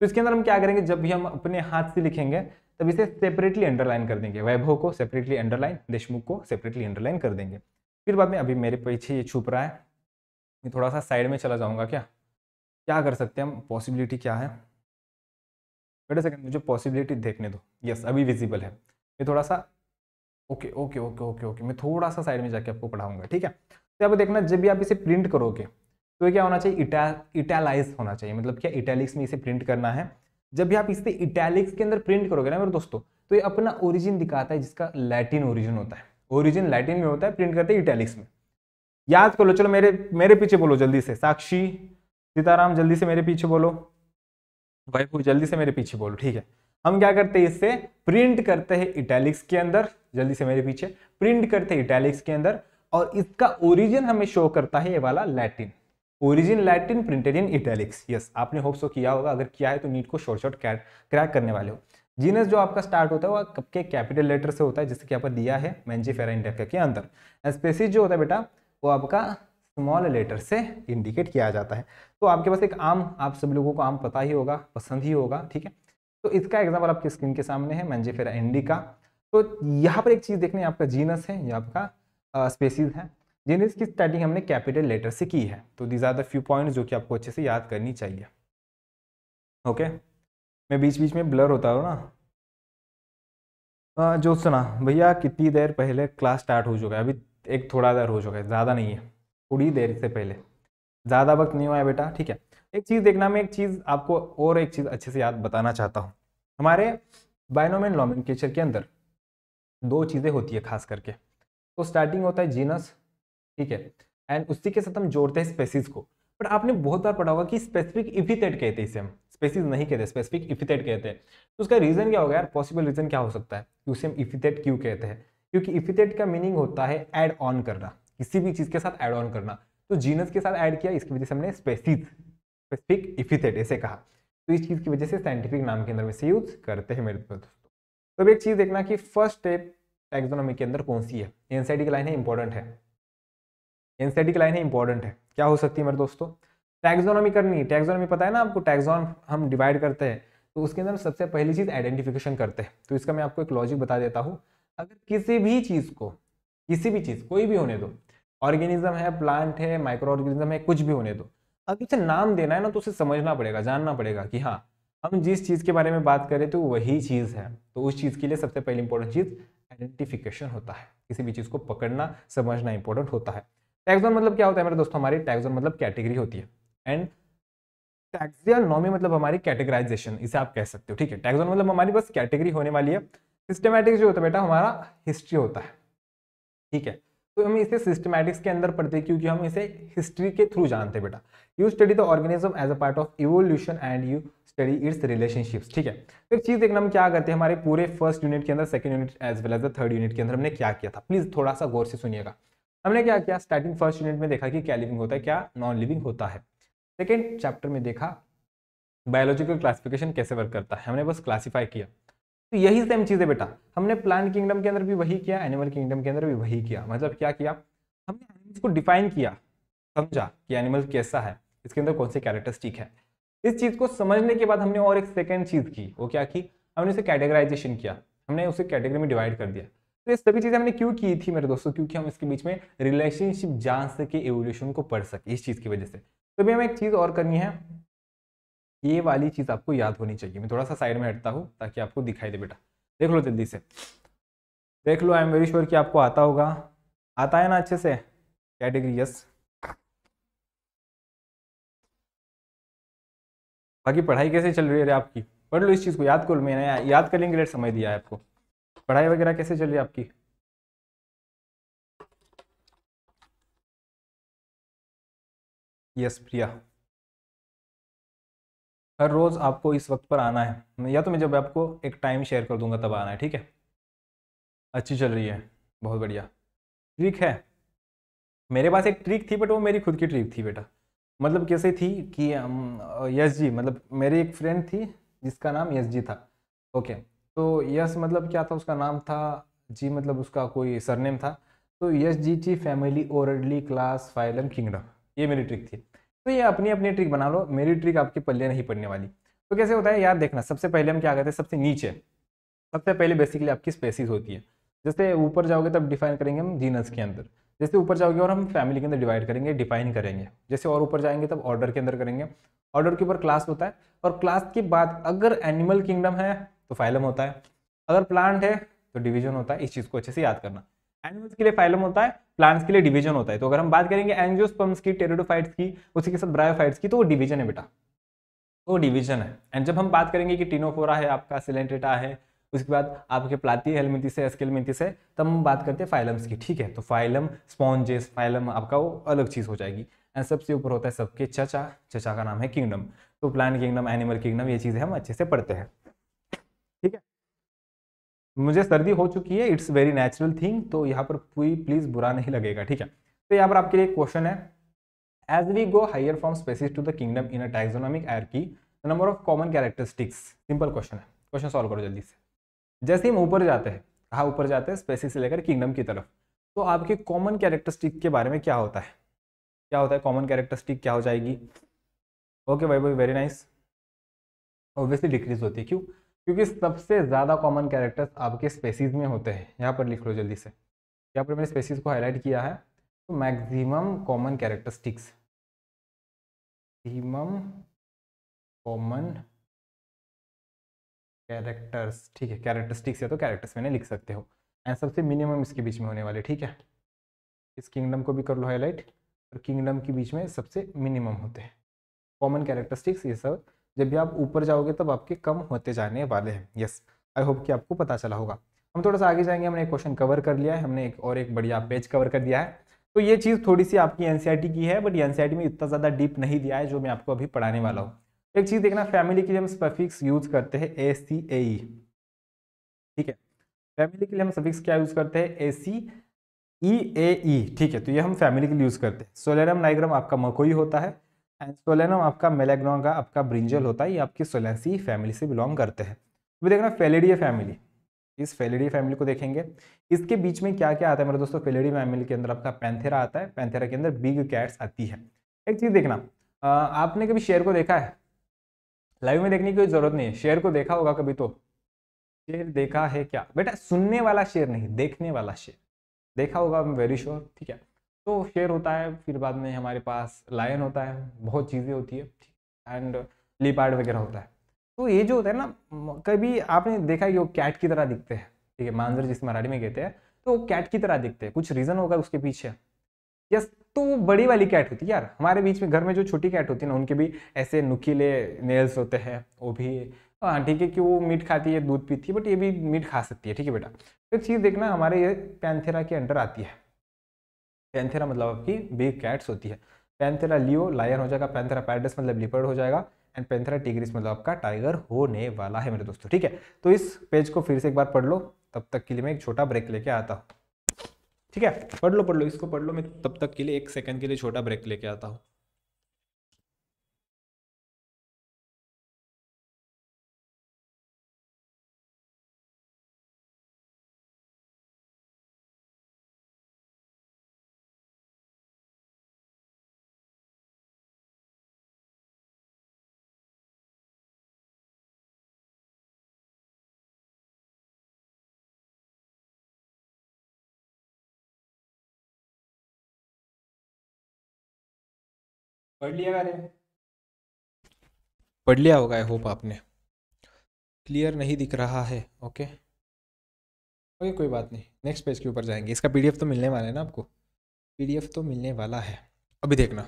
तो इसके अंदर हम क्या करेंगे जब भी हम अपने हाथ से लिखेंगे तब इसे सेपरेटली अंडरलाइन कर देंगे वैभव को सेपरेटली अंडरलाइन देशमुख को सेपरेटली अंडरलाइन कर देंगे फिर बाद में अभी मेरे पीछे ये छुप रहा है मैं थोड़ा सा साइड में चला जाऊँगा क्या क्या कर सकते हैं हम पॉसिबिलिटी क्या है बेटे सेकंड मुझे पॉसिबिलिटी देखने दो यस अभी विजिबल है मैं थोड़ा सा okay okay okay okay okay मैं थोड़ा सा साइड में जाके आपको पढ़ाऊंगा ठीक है तो पर देखना जब भी आप इसे प्रिंट करोगे तो क्या होना चाहिए इटा इटैलाइज होना चाहिए मतलब क्या इटैलिक्स में इसे प्रिंट करना है जब भी आप इसे इटैलिक्स के अंदर प्रिंट करोगे ना मेरे दोस्तों तो ये अपना ओरिजिन दिखाता है जिसका लैटिन ओरिजिन होता है ओरिजिन लैटिन में होता है प्रिंट करते हैं इटैलिक्स में याद कर लो चलो मेरे मेरे पीछे बोलो जल्दी से साक्षी सीताराम जल्दी से मेरे पीछे बोलो वाइफू जल्दी से मेरे पीछे बोलो ठीक है हम क्या करते हैं इससे प्रिंट करते हैं इटैलिक्स के अंदर जल्दी से मेरे पीछे प्रिंट करते हैं इटैलिक्स के अंदर और इसका ओरिजिन हमें शो करता है ये वाला Latin origin Latin printed in italics yes आपने होप सो किया होगा अगर किया है तो नीट को शॉर्ट शॉर्ट क्रैक करने वाले हो जीनस जो आपका स्टार्ट होता है वह कब के कैपिटल लेटर से होता है जिससे कि आपका दिया है मैंजी फेरा इंडेक्स के अंदर स्पेसिस जो होता है बेटा वो आपका स्मॉल लेटर से इंडिकेट किया जाता है तो आपके पास एक आम आप सब लोगों को आम पता ही होगा पसंद ही होगा ठीक है तो इसका एग्जाम्पल आपकी स्क्रीन के सामने है मैंजीफेरा इंडिका तो यहाँ पर एक चीज़ देखने आपका जीनस है या आपका स्पेसिस हैं जिन्हें इसकी स्टार्टिंग हमने कैपिटल लेटर से की है तो these are the few points जो कि आपको अच्छे से याद करनी चाहिए ओके मैं बीच बीच में ब्लर होता हूँ ना आ, जो सुना भैया कितनी देर पहले क्लास स्टार्ट हो चुका है अभी एक थोड़ा देर हो चुका है ज़्यादा नहीं है थोड़ी देर से पहले ज़्यादा वक्त नहीं हुआ है बेटा ठीक है एक चीज़ देखना मैं एक चीज़ आपको और एक चीज़ अच्छे से याद बताना चाहता हूँ हमारे बायनोमेन एंड लॉमिन के अंदर दो चीज़ें होती है खास करके तो स्टार्टिंग होता है जीनस ठीक है एंड उसी के साथ हम जोड़ते हैं स्पेसिस को बट आपने बहुत बार पढ़ा होगा कि स्पेसिफिक इफिथेट कहते हैं इसे हम स्पेसिस नहीं कहते स्पेसिफिक इफिथेट कहते हैं तो उसका रीज़न क्या होगा यार पॉसिबल रीज़न क्या हो सकता है कि उसे हम इफिथेट क्यों कहते हैं क्योंकि इफिथेट का मीनिंग होता है एड ऑन करना किसी भी चीज़ के साथ एड ऑन करना तो जीनस के साथ ऐड किया इसकी वजह से हमने स्पेसिस स्पेसिफिक इफिथेट ऐसे कहा तो इस चीज़ की वजह से साइंटिफिक नाम के अंदर में से यूज़ करते हैं मेरे दोस्तों तो अब एक चीज़ देखना कि फर्स्ट स्टेप टैक्सोनॉमी के अंदर कौन सी है एनसीआईटी की लाइन है इंपॉर्टेंट है एनसीआईटी की लाइन है इंपॉर्टेंट है क्या हो सकती है मेरे दोस्तों टैक्सोनॉमी करनी टैक्सोनॉमी पता है ना आपको टैक्सोन हम डिवाइड करते हैं तो उसके अंदर सबसे पहली चीज़ आइडेंटिफिकेशन करते हैं तो इसका मैं आपको एक लॉजिक बता देता हूँ अगर किसी भी चीज़ को किसी भी चीज़ कोई भी होने दो ऑर्गेनिज्म है प्लांट है माइक्रो ऑर्गेनिज्म है कुछ भी होने दो अगर उसे नाम देना है ना तो उसे समझना पड़ेगा जानना पड़ेगा कि हाँ हम जिस चीज़ के बारे में बात करें तो वही चीज़ है तो उस चीज़ के लिए सबसे पहली इंपॉर्टेंट चीज़ आइडेंटिफिकेशन होता है किसी भी चीज़ को पकड़ना समझना इंपॉर्टेंट होता है टैक्सोन मतलब क्या होता है मेरे दोस्तों हमारी टैक्सोन मतलब कैटेगरी होती है एंड टैक्सियल नॉमी मतलब हमारी कैटेगराइजेशन इसे आप कह सकते हो ठीक है टैक्सोन मतलब हमारी बस कैटेगरी होने वाली है सिस्टमैटिक्स जो होता है बेटा हमारा हिस्ट्री होता है ठीक है तो हम इसे सिस्टमैटिक्स के अंदर पढ़ते हैं क्योंकि हम इसे हिस्ट्री के थ्रू जानते हैं बेटा you study the organism as a part of evolution and you study its relationships ठीक है तो एक चीज़ देखना हम क्या करते हैं हमारे पूरे फर्स्ट यूनिट के अंदर second unit as well as the third unit के अंदर हमने क्या किया था प्लीज़ थोड़ा सा गौर से सुनिएगा हमने क्या किया स्टार्टिंग फर्स्ट यूनिट में देखा कि क्या लिविंग होता है क्या नॉन लिविंग होता है सेकेंड चैप्टर में देखा बायोलॉजिकल क्लासिफिकेशन कैसे वर्क करता है हमने बस क्लासीफाई किया तो यही सेम चीज है बेटा हमने प्लांट किंगडम के अंदर भी वही किया एनिमल किंगडम के अंदर भी वही किया मतलब क्या किया हमने एनिमल्स को डिफाइन किया समझा कि एनिमल कैसा है इसके अंदर कौन से कैरेक्टरिस्टिक है इस चीज़ को समझने के बाद हमने और एक सेकेंड चीज़ की वो क्या की हमने उसे कैटेगराइजेशन किया हमने उसे कैटेगरी में डिवाइड कर दिया तो ये सभी चीज़ें हमने क्यों की थी मेरे दोस्तों क्योंकि हम इसके बीच में रिलेशनशिप जान सके एवोल्यूशन को पढ़ सके इस चीज़ की वजह से तो भी हमें एक चीज़ और करनी है ये वाली चीज़ आपको याद होनी चाहिए मैं थोड़ा सा साइड में हटता हूँ ताकि आपको दिखाई दे बेटा देख लो जल्दी से देख लो आई एम वेरी श्योर कि आपको आता होगा आता है ना अच्छे से कैटेगरी यस बाकी पढ़ाई कैसे चल रही है आपकी पढ़ लो इस चीज़ को याद करो मैंने याद करने के लिए समय दिया है आपको पढ़ाई वगैरह कैसे चल रही है आपकी यस प्रिया हर रोज़ आपको इस वक्त पर आना है या तो मैं जब आपको एक टाइम शेयर कर दूंगा तब आना है ठीक है अच्छी चल रही है बहुत बढ़िया ट्रिक है मेरे पास एक ट्रिक थी बट वो मेरी खुद की ट्रिक थी बेटा मतलब कैसे थी कि यश जी मतलब मेरी एक फ्रेंड थी जिसका नाम यश जी था ओके तो यश मतलब क्या था उसका नाम था जी मतलब उसका कोई सरनेम था तो यश जी टी family orderly class phylum kingdom ये मेरी ट्रिक थी तो ये अपनी अपनी ट्रिक बना लो मेरी ट्रिक आपके पल्ले नहीं पड़ने वाली तो कैसे होता है यार देखना सबसे पहले हम क्या करते हैं सबसे नीचे सबसे पहले बेसिकली आपकी स्पेसिस होती है जैसे ऊपर जाओगे तब डिफाइन करेंगे हम जीनस के अंदर जैसे ऊपर जाओगे और हम फैमिली के अंदर डिवाइड करेंगे डिफाइन करेंगे जैसे और ऊपर जाएंगे तब ऑर्डर के अंदर करेंगे ऑर्डर के ऊपर क्लास होता है और क्लास के बाद अगर एनिमल किंगडम है तो फाइलम होता है अगर प्लांट है तो डिवीजन होता है इस चीज़ को अच्छे से याद करना एनिमल्स के लिए फाइलम होता है प्लांट्स के लिए डिवीजन होता है तो अगर हम बात करेंगे एंजियोस्पम्स की टेरिडोफाइट्स की उसी के साथ ब्रायोफाइट्स की तो वो डिवीजन है बेटा वो डिवीजन है एंड जब हम बात करेंगे कि टीनोफोरा है आपका सिलेंट्रेटा है उसके बाद आपके प्लाती हेलमिंथी से एस्केलमिंथी से तब हम बात करते हैं फाइलम्स की ठीक है तो फाइलम स्पॉन्जेस फाइलम आपका वो अलग चीज़ हो जाएगी एंड सबसे ऊपर होता है सबके चचा चचा का नाम है किंगडम तो प्लांट किंगडम एनिमल किंगडम ये चीज़ें हम अच्छे से पढ़ते हैं ठीक है मुझे सर्दी हो चुकी है इट्स वेरी नेचुरल थिंग तो यहाँ पर कोई प्लीज़ बुरा नहीं लगेगा ठीक है तो यहाँ पर आपके लिए क्वेश्चन है as we go higher from species to the kingdom in a taxonomic air की number of common characteristics simple question है क्वेश्चन सॉल्व करो जल्दी से जैसे ही हम ऊपर जाते हैं कहाँ ऊपर जाते हैं स्पेसिस से लेकर किंगडम की तरफ तो आपके कॉमन कैरेक्टरिस्टिक के बारे में क्या होता है क्या होता है कॉमन कैरेक्टरिस्टिक क्या हो जाएगी ओके भाई भाई वेरी नाइस ऑब्वियसली डिक्रीज होती है क्यों क्योंकि सबसे ज़्यादा कॉमन कैरेक्टर्स आपके स्पेसीज में होते हैं यहाँ पर लिख लो जल्दी से यहाँ पर मैंने स्पेसीज को हाईलाइट किया है तो maximum common characteristics maximum common characters ठीक है कैरेक्टरिस्टिक्स है तो कैरेक्टर्स मैंने लिख सकते हो एंड सबसे मिनिमम इसके बीच में होने वाले ठीक है इस किंगडम को भी कर लो हाईलाइट और किंगडम के बीच में सबसे मिनिमम होते हैं कॉमन कैरेक्टरिस्टिक्स ये सब जब भी आप ऊपर जाओगे तब आपके कम होते जाने वाले हैं यस आई होप कि आपको पता चला होगा हम थोड़ा सा आगे जाएंगे हमने एक क्वेश्चन कवर कर लिया है हमने एक और एक बढ़िया पेज कवर कर दिया है तो ये चीज़ थोड़ी सी आपकी एनसीईआरटी की है बट एन में इतना ज़्यादा डीप नहीं दिया है जो मैं आपको अभी पढ़ाने वाला हूँ एक चीज देखना फैमिली के लिए हम सफिक्स यूज करते हैं ए सी ए ठीक है फैमिली के लिए हम सफिक्स क्या यूज करते हैं ए सी ई ए ई ठीक है तो ये हम फैमिली के लिए यूज करते हैं सोलेनम नाइग्रम आपका मकोई होता है एंड सोलेनम आपका मेलेग्नोन का आपका ब्रिंजल होता है ये आपकी सोलेंसी फैमिली से बिलोंग करते हैं तो देखना फेलेडिया फैमिली इस फेलेडिया फैमिली को देखेंगे इसके बीच में क्या क्या आता है मेरे दोस्तों फेलेडिया फैमिली के अंदर आपका पैंथेरा आता है पैंथेरा के अंदर बिग कैट्स आती है एक चीज़ देखना आपने कभी शेर को देखा है लाइव में देखने की कोई जरूरत नहीं है शेर को देखा होगा कभी तो शेर देखा है क्या बेटा सुनने वाला शेर नहीं देखने वाला शेर देखा होगा वेरी श्योर ठीक है तो शेर होता है फिर बाद में हमारे पास लायन होता है बहुत चीज़ें होती है एंड लीपार्ड वगैरह होता है तो ये जो होता है ना कभी आपने देखा कि वो कैट की तरह दिखते हैं ठीक है मांजर जिस मराठी में कहते हैं तो वो कैट की तरह दिखते हैं कुछ रीज़न होगा उसके पीछे यस तो वो बड़ी वाली कैट होती है यार हमारे बीच में घर में जो छोटी कैट होती है ना उनके भी ऐसे नुकीले नेल्स होते हैं वो भी हाँ ठीक है कि वो मीट खाती है दूध पीती है बट ये भी मीट खा सकती है ठीक है बेटा तो चीज़ देखना हमारे ये पैंथेरा के अंडर आती है पैंथेरा मतलब आपकी बिग कैट्स होती है पैंथेरा लियो लायन हो जाएगा पैंथेरा पैडस मतलब लिपर्ड हो जाएगा एंड पैंथेरा टिग्रिस मतलब आपका टाइगर होने वाला है मेरे दोस्तों ठीक है तो इस पेज को फिर से एक बार पढ़ लो तब तक के लिए मैं एक छोटा ब्रेक लेके आता हूँ ठीक है पढ़ लो पढ़ लो इसको पढ़ लो मैं तब तक के लिए एक सेकंड के लिए छोटा ब्रेक लेके आता हूँ पढ़ लिया मैंने पढ़ लिया होगा आई होप आपने क्लियर नहीं दिख रहा है ओके ओके कोई बात नहीं नेक्स्ट पेज के ऊपर जाएंगे इसका पीडीएफ तो मिलने वाला है ना आपको पीडीएफ तो मिलने वाला है अभी देखना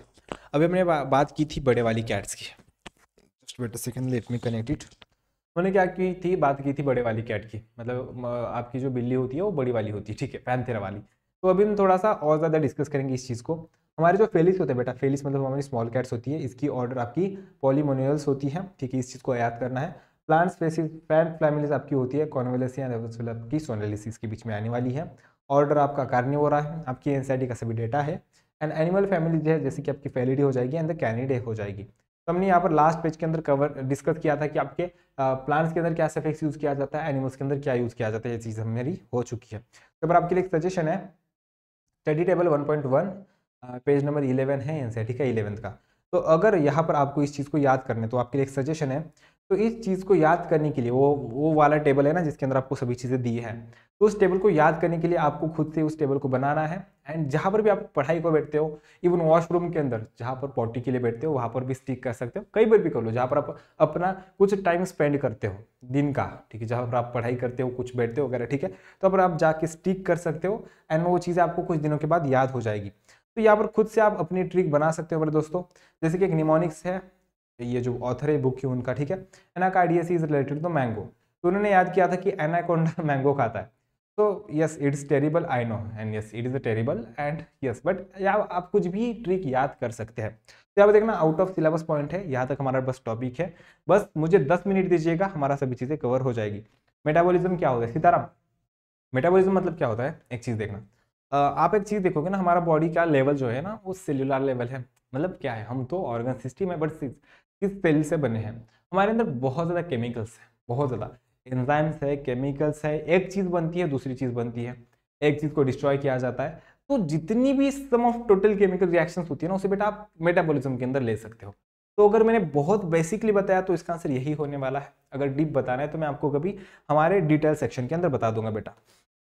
अभी हमने बा, बात की थी बड़े वाली कैट्स की just wait a second let me connect it उन्होंने क्या की थी बात की थी बड़े वाली कैट की मतलब आपकी जो बिल्ली होती है वो बड़ी वाली होती है ठीक है पैंथेरा वाली तो अभी हम थोड़ा सा और ज़्यादा डिस्कस करेंगे इस चीज़ को हमारे जो फेलिस होते हैं बेटा फेलिस मतलब हमारी स्मॉल कैट्स होती है इसकी ऑर्डर आपकी पॉलीमोनियल्स होती है ठीक है इस चीज़ को याद करना है प्लांट स्पेसिस प्लांट फ्लैमिलीस आपकी होती है कॉन्वेलेसिया आपकी सोनलिसिस के बीच में आने वाली है ऑर्डर आपका हो रहा है आपकी एनसाइटी का सभी डेटा है एंड एनिमल फैमिली जो है जैसे कि आपकी फैलिडी हो जाएगी एंड द कैनिडे हो जाएगी तो हमने यहाँ पर लास्ट पेज के अंदर कवर डिस्कस किया था कि आपके प्लांट्स के अंदर क्या सफेक्स यूज़ किया जाता है एनिमल्स के अंदर क्या यूज़ किया जाता है ये चीज़ हमारी हो चुकी है तो पर आपके लिए एक सजेशन है study table one point one page number eleven है आंसर ठीक है इलेवंथ का तो अगर यहाँ पर आपको इस चीज़ को याद करने तो आपके लिए एक सजेशन है तो इस चीज़ को याद करने के लिए वो वो वाला टेबल है ना जिसके अंदर आपको सभी चीज़ें दी है तो उस टेबल को याद करने के लिए आपको खुद से उस टेबल को बनाना है एंड जहाँ पर भी आप पढ़ाई को बैठते हो इवन वॉशरूम के अंदर जहाँ पर पॉटी के लिए बैठते हो वहाँ पर भी स्टिक कर सकते हो कई बार भी कर लो जहाँ पर आप अपना कुछ टाइम स्पेंड करते हो दिन का ठीक है जहाँ पर आप पढ़ाई करते हो कुछ बैठते हो वगैरह ठीक है तो पर आप जाके स्टिक कर सकते हो एंड वो चीज़ें आपको कुछ दिनों के बाद याद हो जाएगी तो यहाँ पर खुद से आप अपनी ट्रिक बना सकते हो मेरे दोस्तों जैसे कि एक निमोनिक्स है ये जो ऑथर है बुक की उनका ठीक है एना का idea is related to mango तो उन्होंने याद किया था कि एनाकोंडा मैंगो खाता है तो yes it is terrible I know and yes it is a terrible and yes but या आप कुछ भी ट्रिक याद कर सकते हैं तो यहाँ पर देखना आउट ऑफ सिलेबस पॉइंट है यहाँ तक हमारा बस टॉपिक है बस मुझे दस मिनट दीजिएगा हमारा सभी चीज़ें कवर हो जाएगी मेटाबोलिज्म क्या होता है सीताराम मेटाबोलिज्म मतलब क्या होता है एक चीज़ देखना आप एक चीज़ देखोगे ना हमारा बॉडी का लेवल जो है ना वो सेल्यूलर लेवल है मतलब क्या है हम तो ऑर्गन सिस्टम है बट किस सेल से बने हैं हमारे अंदर बहुत ज़्यादा केमिकल्स हैं बहुत ज़्यादा एंजाइम्स है केमिकल्स है एक चीज़ बनती है दूसरी चीज़ बनती है एक चीज़ को डिस्ट्रॉय किया जाता है तो जितनी भी sum of total chemical reaction होती है ना उसे बेटा आप मेटाबोलिज्म के अंदर ले सकते हो तो अगर मैंने बहुत बेसिकली बताया तो इसका आंसर यही होने वाला है अगर डीप बताना है तो मैं आपको कभी हमारे डिटेल सेक्शन के अंदर बता दूंगा बेटा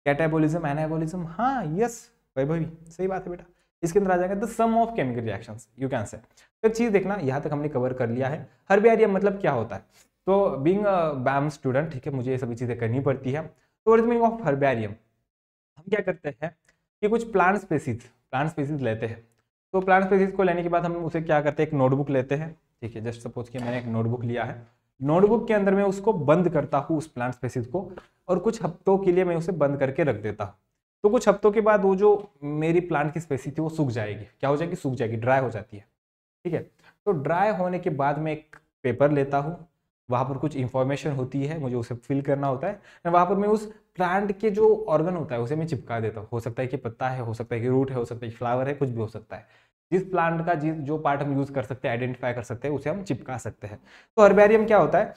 कैटाबोलिज्म एनाबोलिज्म हाँ यस वैभवी सही बात है बेटा इसके अंदर आ जाएगा the sum of chemical reactions you can say तो चीज़ देखना यहाँ तक हमने कवर कर लिया है हर बिहारिया मतलब क्या होता है तो बींग बैम स्टूडेंट ठीक है मुझे ये सभी चीज़ें करनी पड़ती है तो वर्ज मीनिंग ऑफ हर्बेरियम हम क्या करते हैं कि कुछ प्लांट स्पेसीज प्लांट स्पेसीज लेते हैं तो प्लांट स्पेसीज को लेने के बाद हम उसे क्या करते हैं एक नोटबुक लेते हैं ठीक है जस्ट सपोज कि मैंने एक नोटबुक लिया है नोटबुक के अंदर मैं उसको बंद करता हूँ उस प्लांट स्पेसिस को और कुछ हफ्तों के लिए मैं उसे बंद करके रख देता हूँ तो कुछ हफ्तों के बाद वो जो मेरी प्लांट की स्पेसिस थी वो सूख जाएगी क्या हो जाएगी सूख जाएगी ड्राई हो जाती है ठीक है तो ड्राई होने के बाद मैं एक पेपर लेता हूँ वहाँ पर कुछ इन्फॉर्मेशन होती है मुझे उसे फिल करना होता है वहाँ पर मैं उस प्लांट के जो ऑर्गन होता है उसे मैं चिपका देता हूँ हो सकता है कि पत्ता है हो सकता है कि रूट है हो सकता है कि फ्लावर है कुछ भी हो सकता है जिस प्लांट का जिस जो पार्ट हम यूज कर सकते हैं आइडेंटिफाई कर सकते हैं उसे हम चिपका सकते हैं तो हर्बेरियम क्या होता है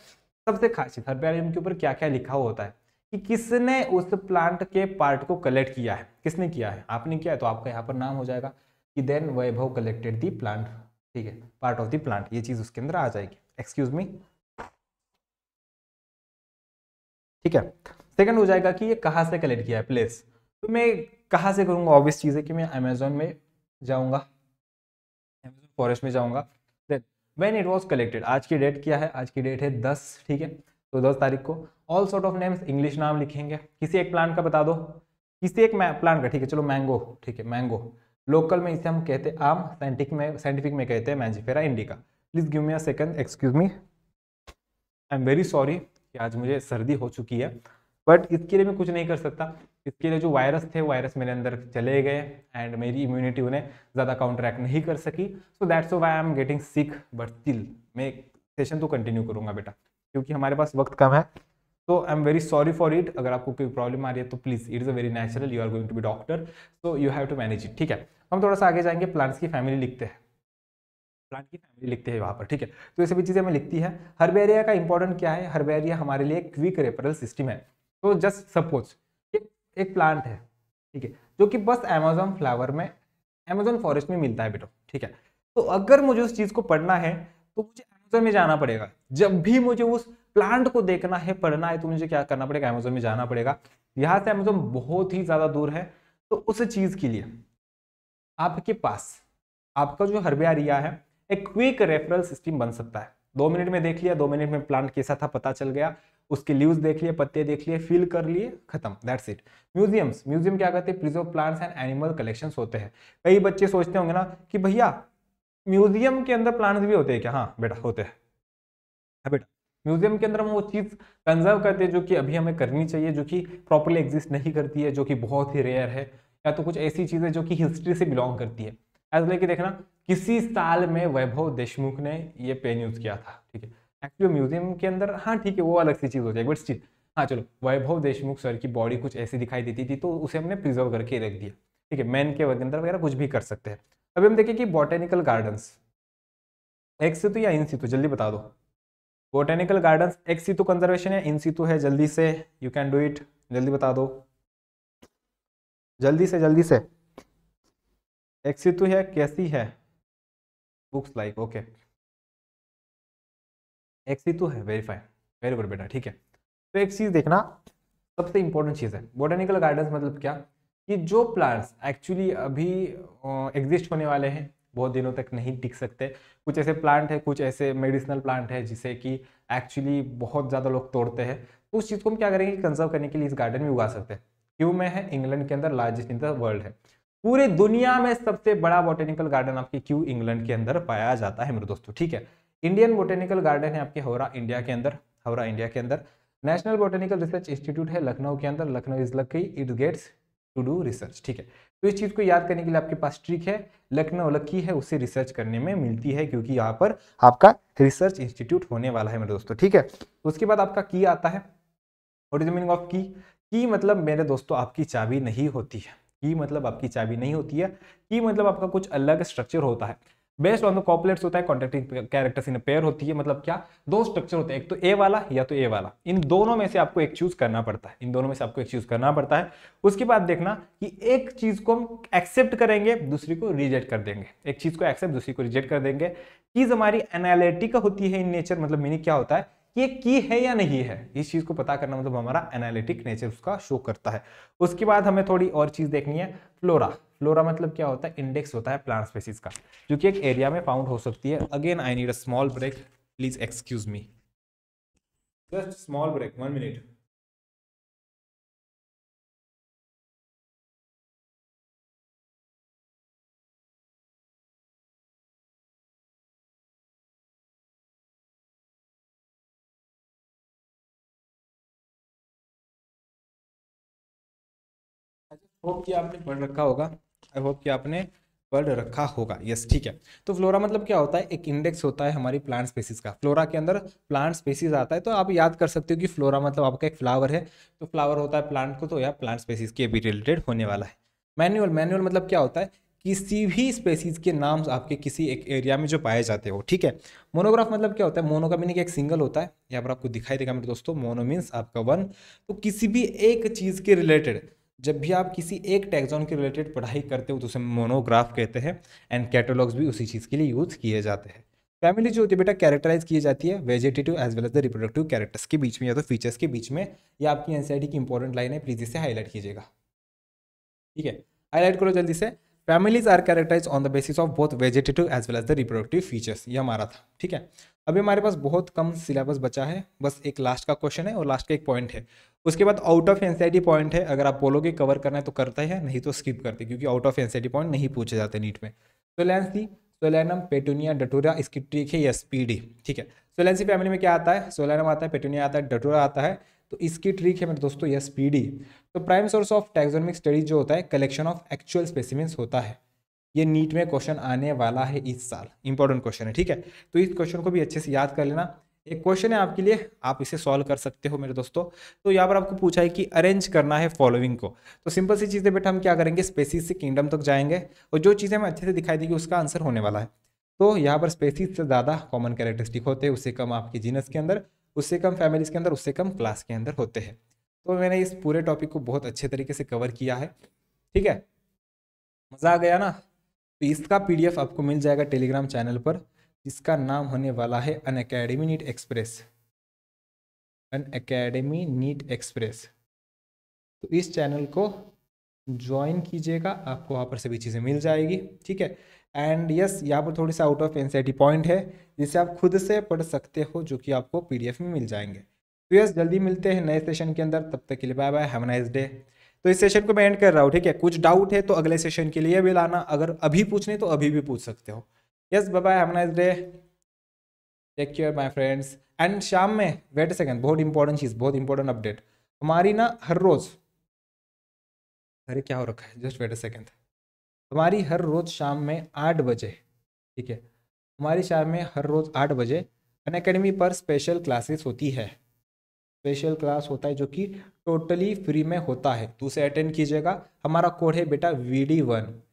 सबसे खास चीज हर्बेरियम के ऊपर क्या क्या लिखा होता है कि किसने उस प्लांट के पार्ट को कलेक्ट किया है किसने किया है आपने किया है तो आपका यहाँ पर नाम हो जाएगा कि then Vaibhav collected the plant ठीक है पार्ट ऑफ दी प्लांट ये चीज उसके अंदर आ जाएगी एक्सक्यूज मी ठीक है सेकंड हो जाएगा कि ये कहाँ से कलेक्ट किया है प्लेस तो मैं कहाँ से करूँगा ऑब्वियस चीज़ है कि मैं अमेजोन में जाऊँगा अमेजोन फॉरेस्ट में जाऊँगा then when it was collected आज की डेट क्या है आज की डेट है दस ठीक है तो दस तारीख को all sort of names English नाम लिखेंगे किसी एक प्लांट का बता दो किसी एक प्लांट का ठीक है चलो मैंगो ठीक है मैंगो लोकल में इसे हम कहते हैं आम साइंटिफिक में साइंटिफिक में कहते हैं Mangifera indica please give me a second excuse me I am very sorry कि आज मुझे सर्दी हो चुकी है बट इसके लिए मैं कुछ नहीं कर सकता इसके लिए जो वायरस थे वायरस मेरे अंदर चले गए एंड मेरी इम्यूनिटी उन्हें ज़्यादा काउंटर नहीं कर सकी so that's why I am getting sick but still मैं सेशन तो कंटिन्यू करूँगा बेटा क्योंकि हमारे पास वक्त कम है so I am very sorry for it अगर आपको कोई प्रॉब्लम आ रही है तो please it is a very natural you are going to be doctor so you have to manage it ठीक है हम थोड़ा सा आगे जाएंगे प्लांट्स की फैमिली लिखते हैं प्लांट की फैमिली लिखते हैं वहाँ पर ठीक है तो ये सभी चीज़ें हमें लिखती है हर्बेरिया का इंपॉर्टेंट क्या है हर्बेरिया हमारे लिए क्विक रेफरल सिस्टम है तो जस्ट सपोज एक प्लांट है ठीक है जो कि बस अमेजोन फ्लावर में अमेजोन फॉरेस्ट में मिलता है बेटो ठीक है तो अगर मुझे उस चीज़ को पढ़ना है तो मुझे अमेजोन में जाना पड़ेगा जब भी मुझे उस प्लांट को देखना है पढ़ना है तो मुझे क्या करना पड़ेगा अमेजोन में जाना पड़ेगा यहाँ से अमेजोन बहुत ही ज़्यादा दूर है तो उस चीज़ के लिए आपके पास आपका जो हरबिया रिया है एक क्विक रेफरल सिस्टम बन सकता है दो मिनट में देख लिया दो मिनट में प्लांट कैसा था पता चल गया उसके लीव्स देख लिए पत्ते देख लिए फिल कर लिए खत्म दैट्स इट म्यूजियम्स म्यूजियम क्या करते हैं preserve plants and animal collections होते हैं कई बच्चे सोचते होंगे ना कि भैया म्यूजियम के अंदर प्लांट्स भी होते हैं क्या हाँ बेटा होते हैं हाँ बेटा म्यूजियम के अंदर हम वो चीज़ कंजर्व करते हैं जो कि अभी हमें करनी चाहिए जो कि प्रॉपरली एग्जिस्ट नहीं करती है जो कि बहुत ही रेयर है या तो कुछ ऐसी चीज़ें जो कि हिस्ट्री से बिलोंग करती है ऐसा लेके देखना किसी साल में वैभव देशमुख ने ये पेन यूज़ किया था ठीक है एक्चुअली म्यूजियम के अंदर हाँ ठीक है वो अलग सी चीज़ हो जाएगी बट स्टिल हाँ चलो वैभव देशमुख सर की बॉडी कुछ ऐसी दिखाई देती थी तो उसे हमने प्रिजर्व करके रख दिया ठीक है मैन के अंदर वगैरह कुछ भी कर सकते हैं अभी हम देखें कि बॉटेनिकल गार्डन्स एक्स सीतु या इन सीतु जल्दी बता दो botanical gardens ex situ conservation या इन सीतु है जल्दी से यू कैन डू इट जल्दी बता दो जल्दी से जल्दी से एक्स है कैसी है बुक्स लाइक ओके एक्स ही तो है वेरीफाई वेरी गुड बेटा ठीक है तो एक चीज़ देखना सबसे इंपॉर्टेंट चीज़ है बोटेनिकल गार्डन्स मतलब क्या कि जो प्लांट्स एक्चुअली अभी एग्जिस्ट होने वाले हैं बहुत दिनों तक नहीं टिक सकते कुछ ऐसे प्लांट है कुछ ऐसे मेडिसिनल प्लांट है जिसे कि एक्चुअली बहुत ज़्यादा लोग तोड़ते हैं तो उस चीज़ को हम क्या करेंगे कंजर्व करने के लिए इस गार्डन में उगा सकते हैं क्यों में है इंग्लैंड के अंदर लार्जेस्ट इन द वर्ल्ड है पूरे दुनिया में सबसे बड़ा बॉटेनिकल गार्डन आपके क्यू इंग्लैंड के अंदर पाया जाता है मेरे दोस्तों ठीक है इंडियन बोटेनिकल गार्डन है आपके हावड़ा इंडिया के अंदर हावड़ा इंडिया के अंदर नेशनल बोटेनिकल रिसर्च इंस्टीट्यूट है लखनऊ के अंदर Lucknow is lucky it gets to do research ठीक है तो इस चीज़ को याद करने के लिए आपके पास ट्रिक है लखनऊ लकी है उसे रिसर्च करने में मिलती है क्योंकि यहाँ पर आपका रिसर्च इंस्टीट्यूट होने वाला है मेरे दोस्तों ठीक है उसके बाद आपका की आता है what is the meaning of key key मतलब मेरे दोस्तों आपकी चाबी नहीं होती है की मतलब आपकी चाबी नहीं होती है की मतलब आपका कुछ अलग स्ट्रक्चर होता है बेस्ड ऑन द कॉपलेट्स होता है कॉन्ट्रेक्टिंग कैरेक्टर्स इन पेयर होती है मतलब क्या दो स्ट्रक्चर होते हैं एक तो ए वाला या तो ए वाला इन दोनों में से आपको एक चूज करना पड़ता है इन दोनों में से आपको एक चूज करना पड़ता है उसके बाद देखना कि एक चीज को हम एक्सेप्ट करेंगे दूसरी को रिजेक्ट कर देंगे एक चीज को एक्सेप्ट दूसरी को रिजेक्ट कर देंगे चीज हमारी एनालिटिक होती है इन नेचर मतलब मीनिंग क्या होता है ये की है या नहीं है इस चीज को पता करना मतलब हमारा एनालिटिक नेचर उसका शो करता है उसके बाद हमें थोड़ी और चीज देखनी है फ्लोरा फ्लोरा मतलब क्या होता है इंडेक्स होता है प्लांट स्पेसीज का जो कि एक एरिया में फाउंड हो सकती है again I need a small break please excuse me just small break one minute कि आपने पढ़ रखा होगा आई होप कि आपने वर्ड रखा होगा यस yes, ठीक है तो फ्लोरा मतलब क्या होता है एक इंडेक्स होता है हमारी प्लांट स्पेसीज का फ्लोरा के अंदर प्लांट स्पेसीज आता है तो आप याद कर सकते हो कि फ्लोरा मतलब आपका एक फ्लावर है तो फ्लावर होता है प्लांट को तो या प्लांट स्पेसीज के भी रिलेटेड होने वाला है मैनुअल मैनुअल मतलब क्या होता है किसी भी स्पेसीज के नाम आपके किसी एक एरिया में जो पाए जाते हो ठीक है मोनोग्राफ मतलब क्या होता है मोनो का मीनिंग एक सिंगल होता है यहाँ पर आपको दिखाई देगा मेरे दोस्तों मोनो मीन्स आपका वन तो किसी भी एक चीज़ के रिलेटेड जब भी आप किसी एक टैक्सॉन के रिलेटेड पढ़ाई करते हो तो उसे मोनोग्राफ कहते हैं एंड कैटलॉग्स भी उसी चीज़ के लिए यूज़ किए जाते हैं फैमिली जो होती है बेटा कैरेक्टराइज की जाती है vegetative as well as the reproductive characters के बीच में या तो फीचर्स के बीच में या आपकी एनसीआईटी की इंपॉर्टेंट लाइन है प्लीज इसे हाईलाइट कीजिएगा ठीक है हाईलाइट करो जल्दी से families are characterized on the basis of both vegetative as well as the reproductive features ये हमारा था ठीक है अभी हमारे पास बहुत कम सिलेबस बचा है बस एक लास्ट का क्वेश्चन है और लास्ट का एक पॉइंट है उसके बाद आउट ऑफ एनसीआईटी पॉइंट है अगर आप बोलोगे कवर करना है तो करता है नहीं तो स्किप करते क्योंकि आउट ऑफ एनसीआईटी पॉइंट नहीं पूछे जाते नीट में सोलैंसी सोलैनम पेटूनिया डटोरा इसकी ट्रिक है यस पी ठीक है सोलैंसी फैमिली में क्या आता है सोलैनम आता है पेटूनिया आता है डटोरा आता है तो इसकी ट्रिक है मेरे दोस्तों यस पी तो prime source of taxonomic studies जो होता है कलेक्शन ऑफ एक्चुअल स्पेसिमेंस होता है ये नीट में क्वेश्चन आने वाला है इस साल इंपॉर्टेंट क्वेश्चन है ठीक है तो इस क्वेश्चन को भी अच्छे से याद कर लेना एक क्वेश्चन है आपके लिए आप इसे सॉल्व कर सकते हो मेरे दोस्तों तो यहाँ पर आपको पूछा है कि अरेंज करना है फॉलोइंग को तो सिंपल सी चीज़ें बेटा हम क्या करेंगे स्पेसिस से किंगडम तक जाएंगे और जो चीज़ें हमें अच्छे से दिखाई देगी उसका आंसर होने वाला है तो यहाँ पर स्पेसिस से ज़्यादा कॉमन कैरेक्टरिस्टिक होते हैं उससे कम आपके जीनस के अंदर उससे कम फैमिलीज के अंदर उससे कम क्लास के अंदर होते हैं तो मैंने इस पूरे टॉपिक को बहुत अच्छे तरीके से कवर किया है ठीक है मज़ा आ गया ना तो इसका पीडीएफ आपको मिल जाएगा टेलीग्राम चैनल पर जिसका नाम होने वाला है Unacademy NEET express Unacademy NEET express तो इस चैनल को ज्वाइन कीजिएगा आपको वहाँ पर सभी चीज़ें मिल जाएगी ठीक है एंड यस यहाँ पर थोड़ी सा आउट ऑफ एनसीईआरटी पॉइंट है जिसे आप खुद से पढ़ सकते हो जो कि आपको पी में मिल जाएंगे तो यस जल्दी मिलते हैं नए सेशन के अंदर तब तक के लिए bye bye have nice day तो इस सेशन को मैं एंड कर रहा हूँ ठीक है कुछ डाउट है तो अगले सेशन के लिए भी लाना अगर अभी पूछने तो अभी भी पूछ सकते हो yes bye have nice day take care my friends and शाम में वेट सेकेंड बहुत इंपॉर्टेंट चीज़ बहुत इंपॉर्टेंट अपडेट हमारी ना हर रोज़ अरे क्या हो रखा है जस्ट वेट अ सेकेंड हमारी हर रोज़ शाम में आठ बजे ठीक है हमारी शाम में हर रोज़ आठ बजे अन अकेडमी पर स्पेशल क्लासेस होती है स्पेशल क्लास होता है जो कि टोटली फ्री में होता है तो उसे अटेंड कीजिएगा हमारा कोड है बेटा वी डी वन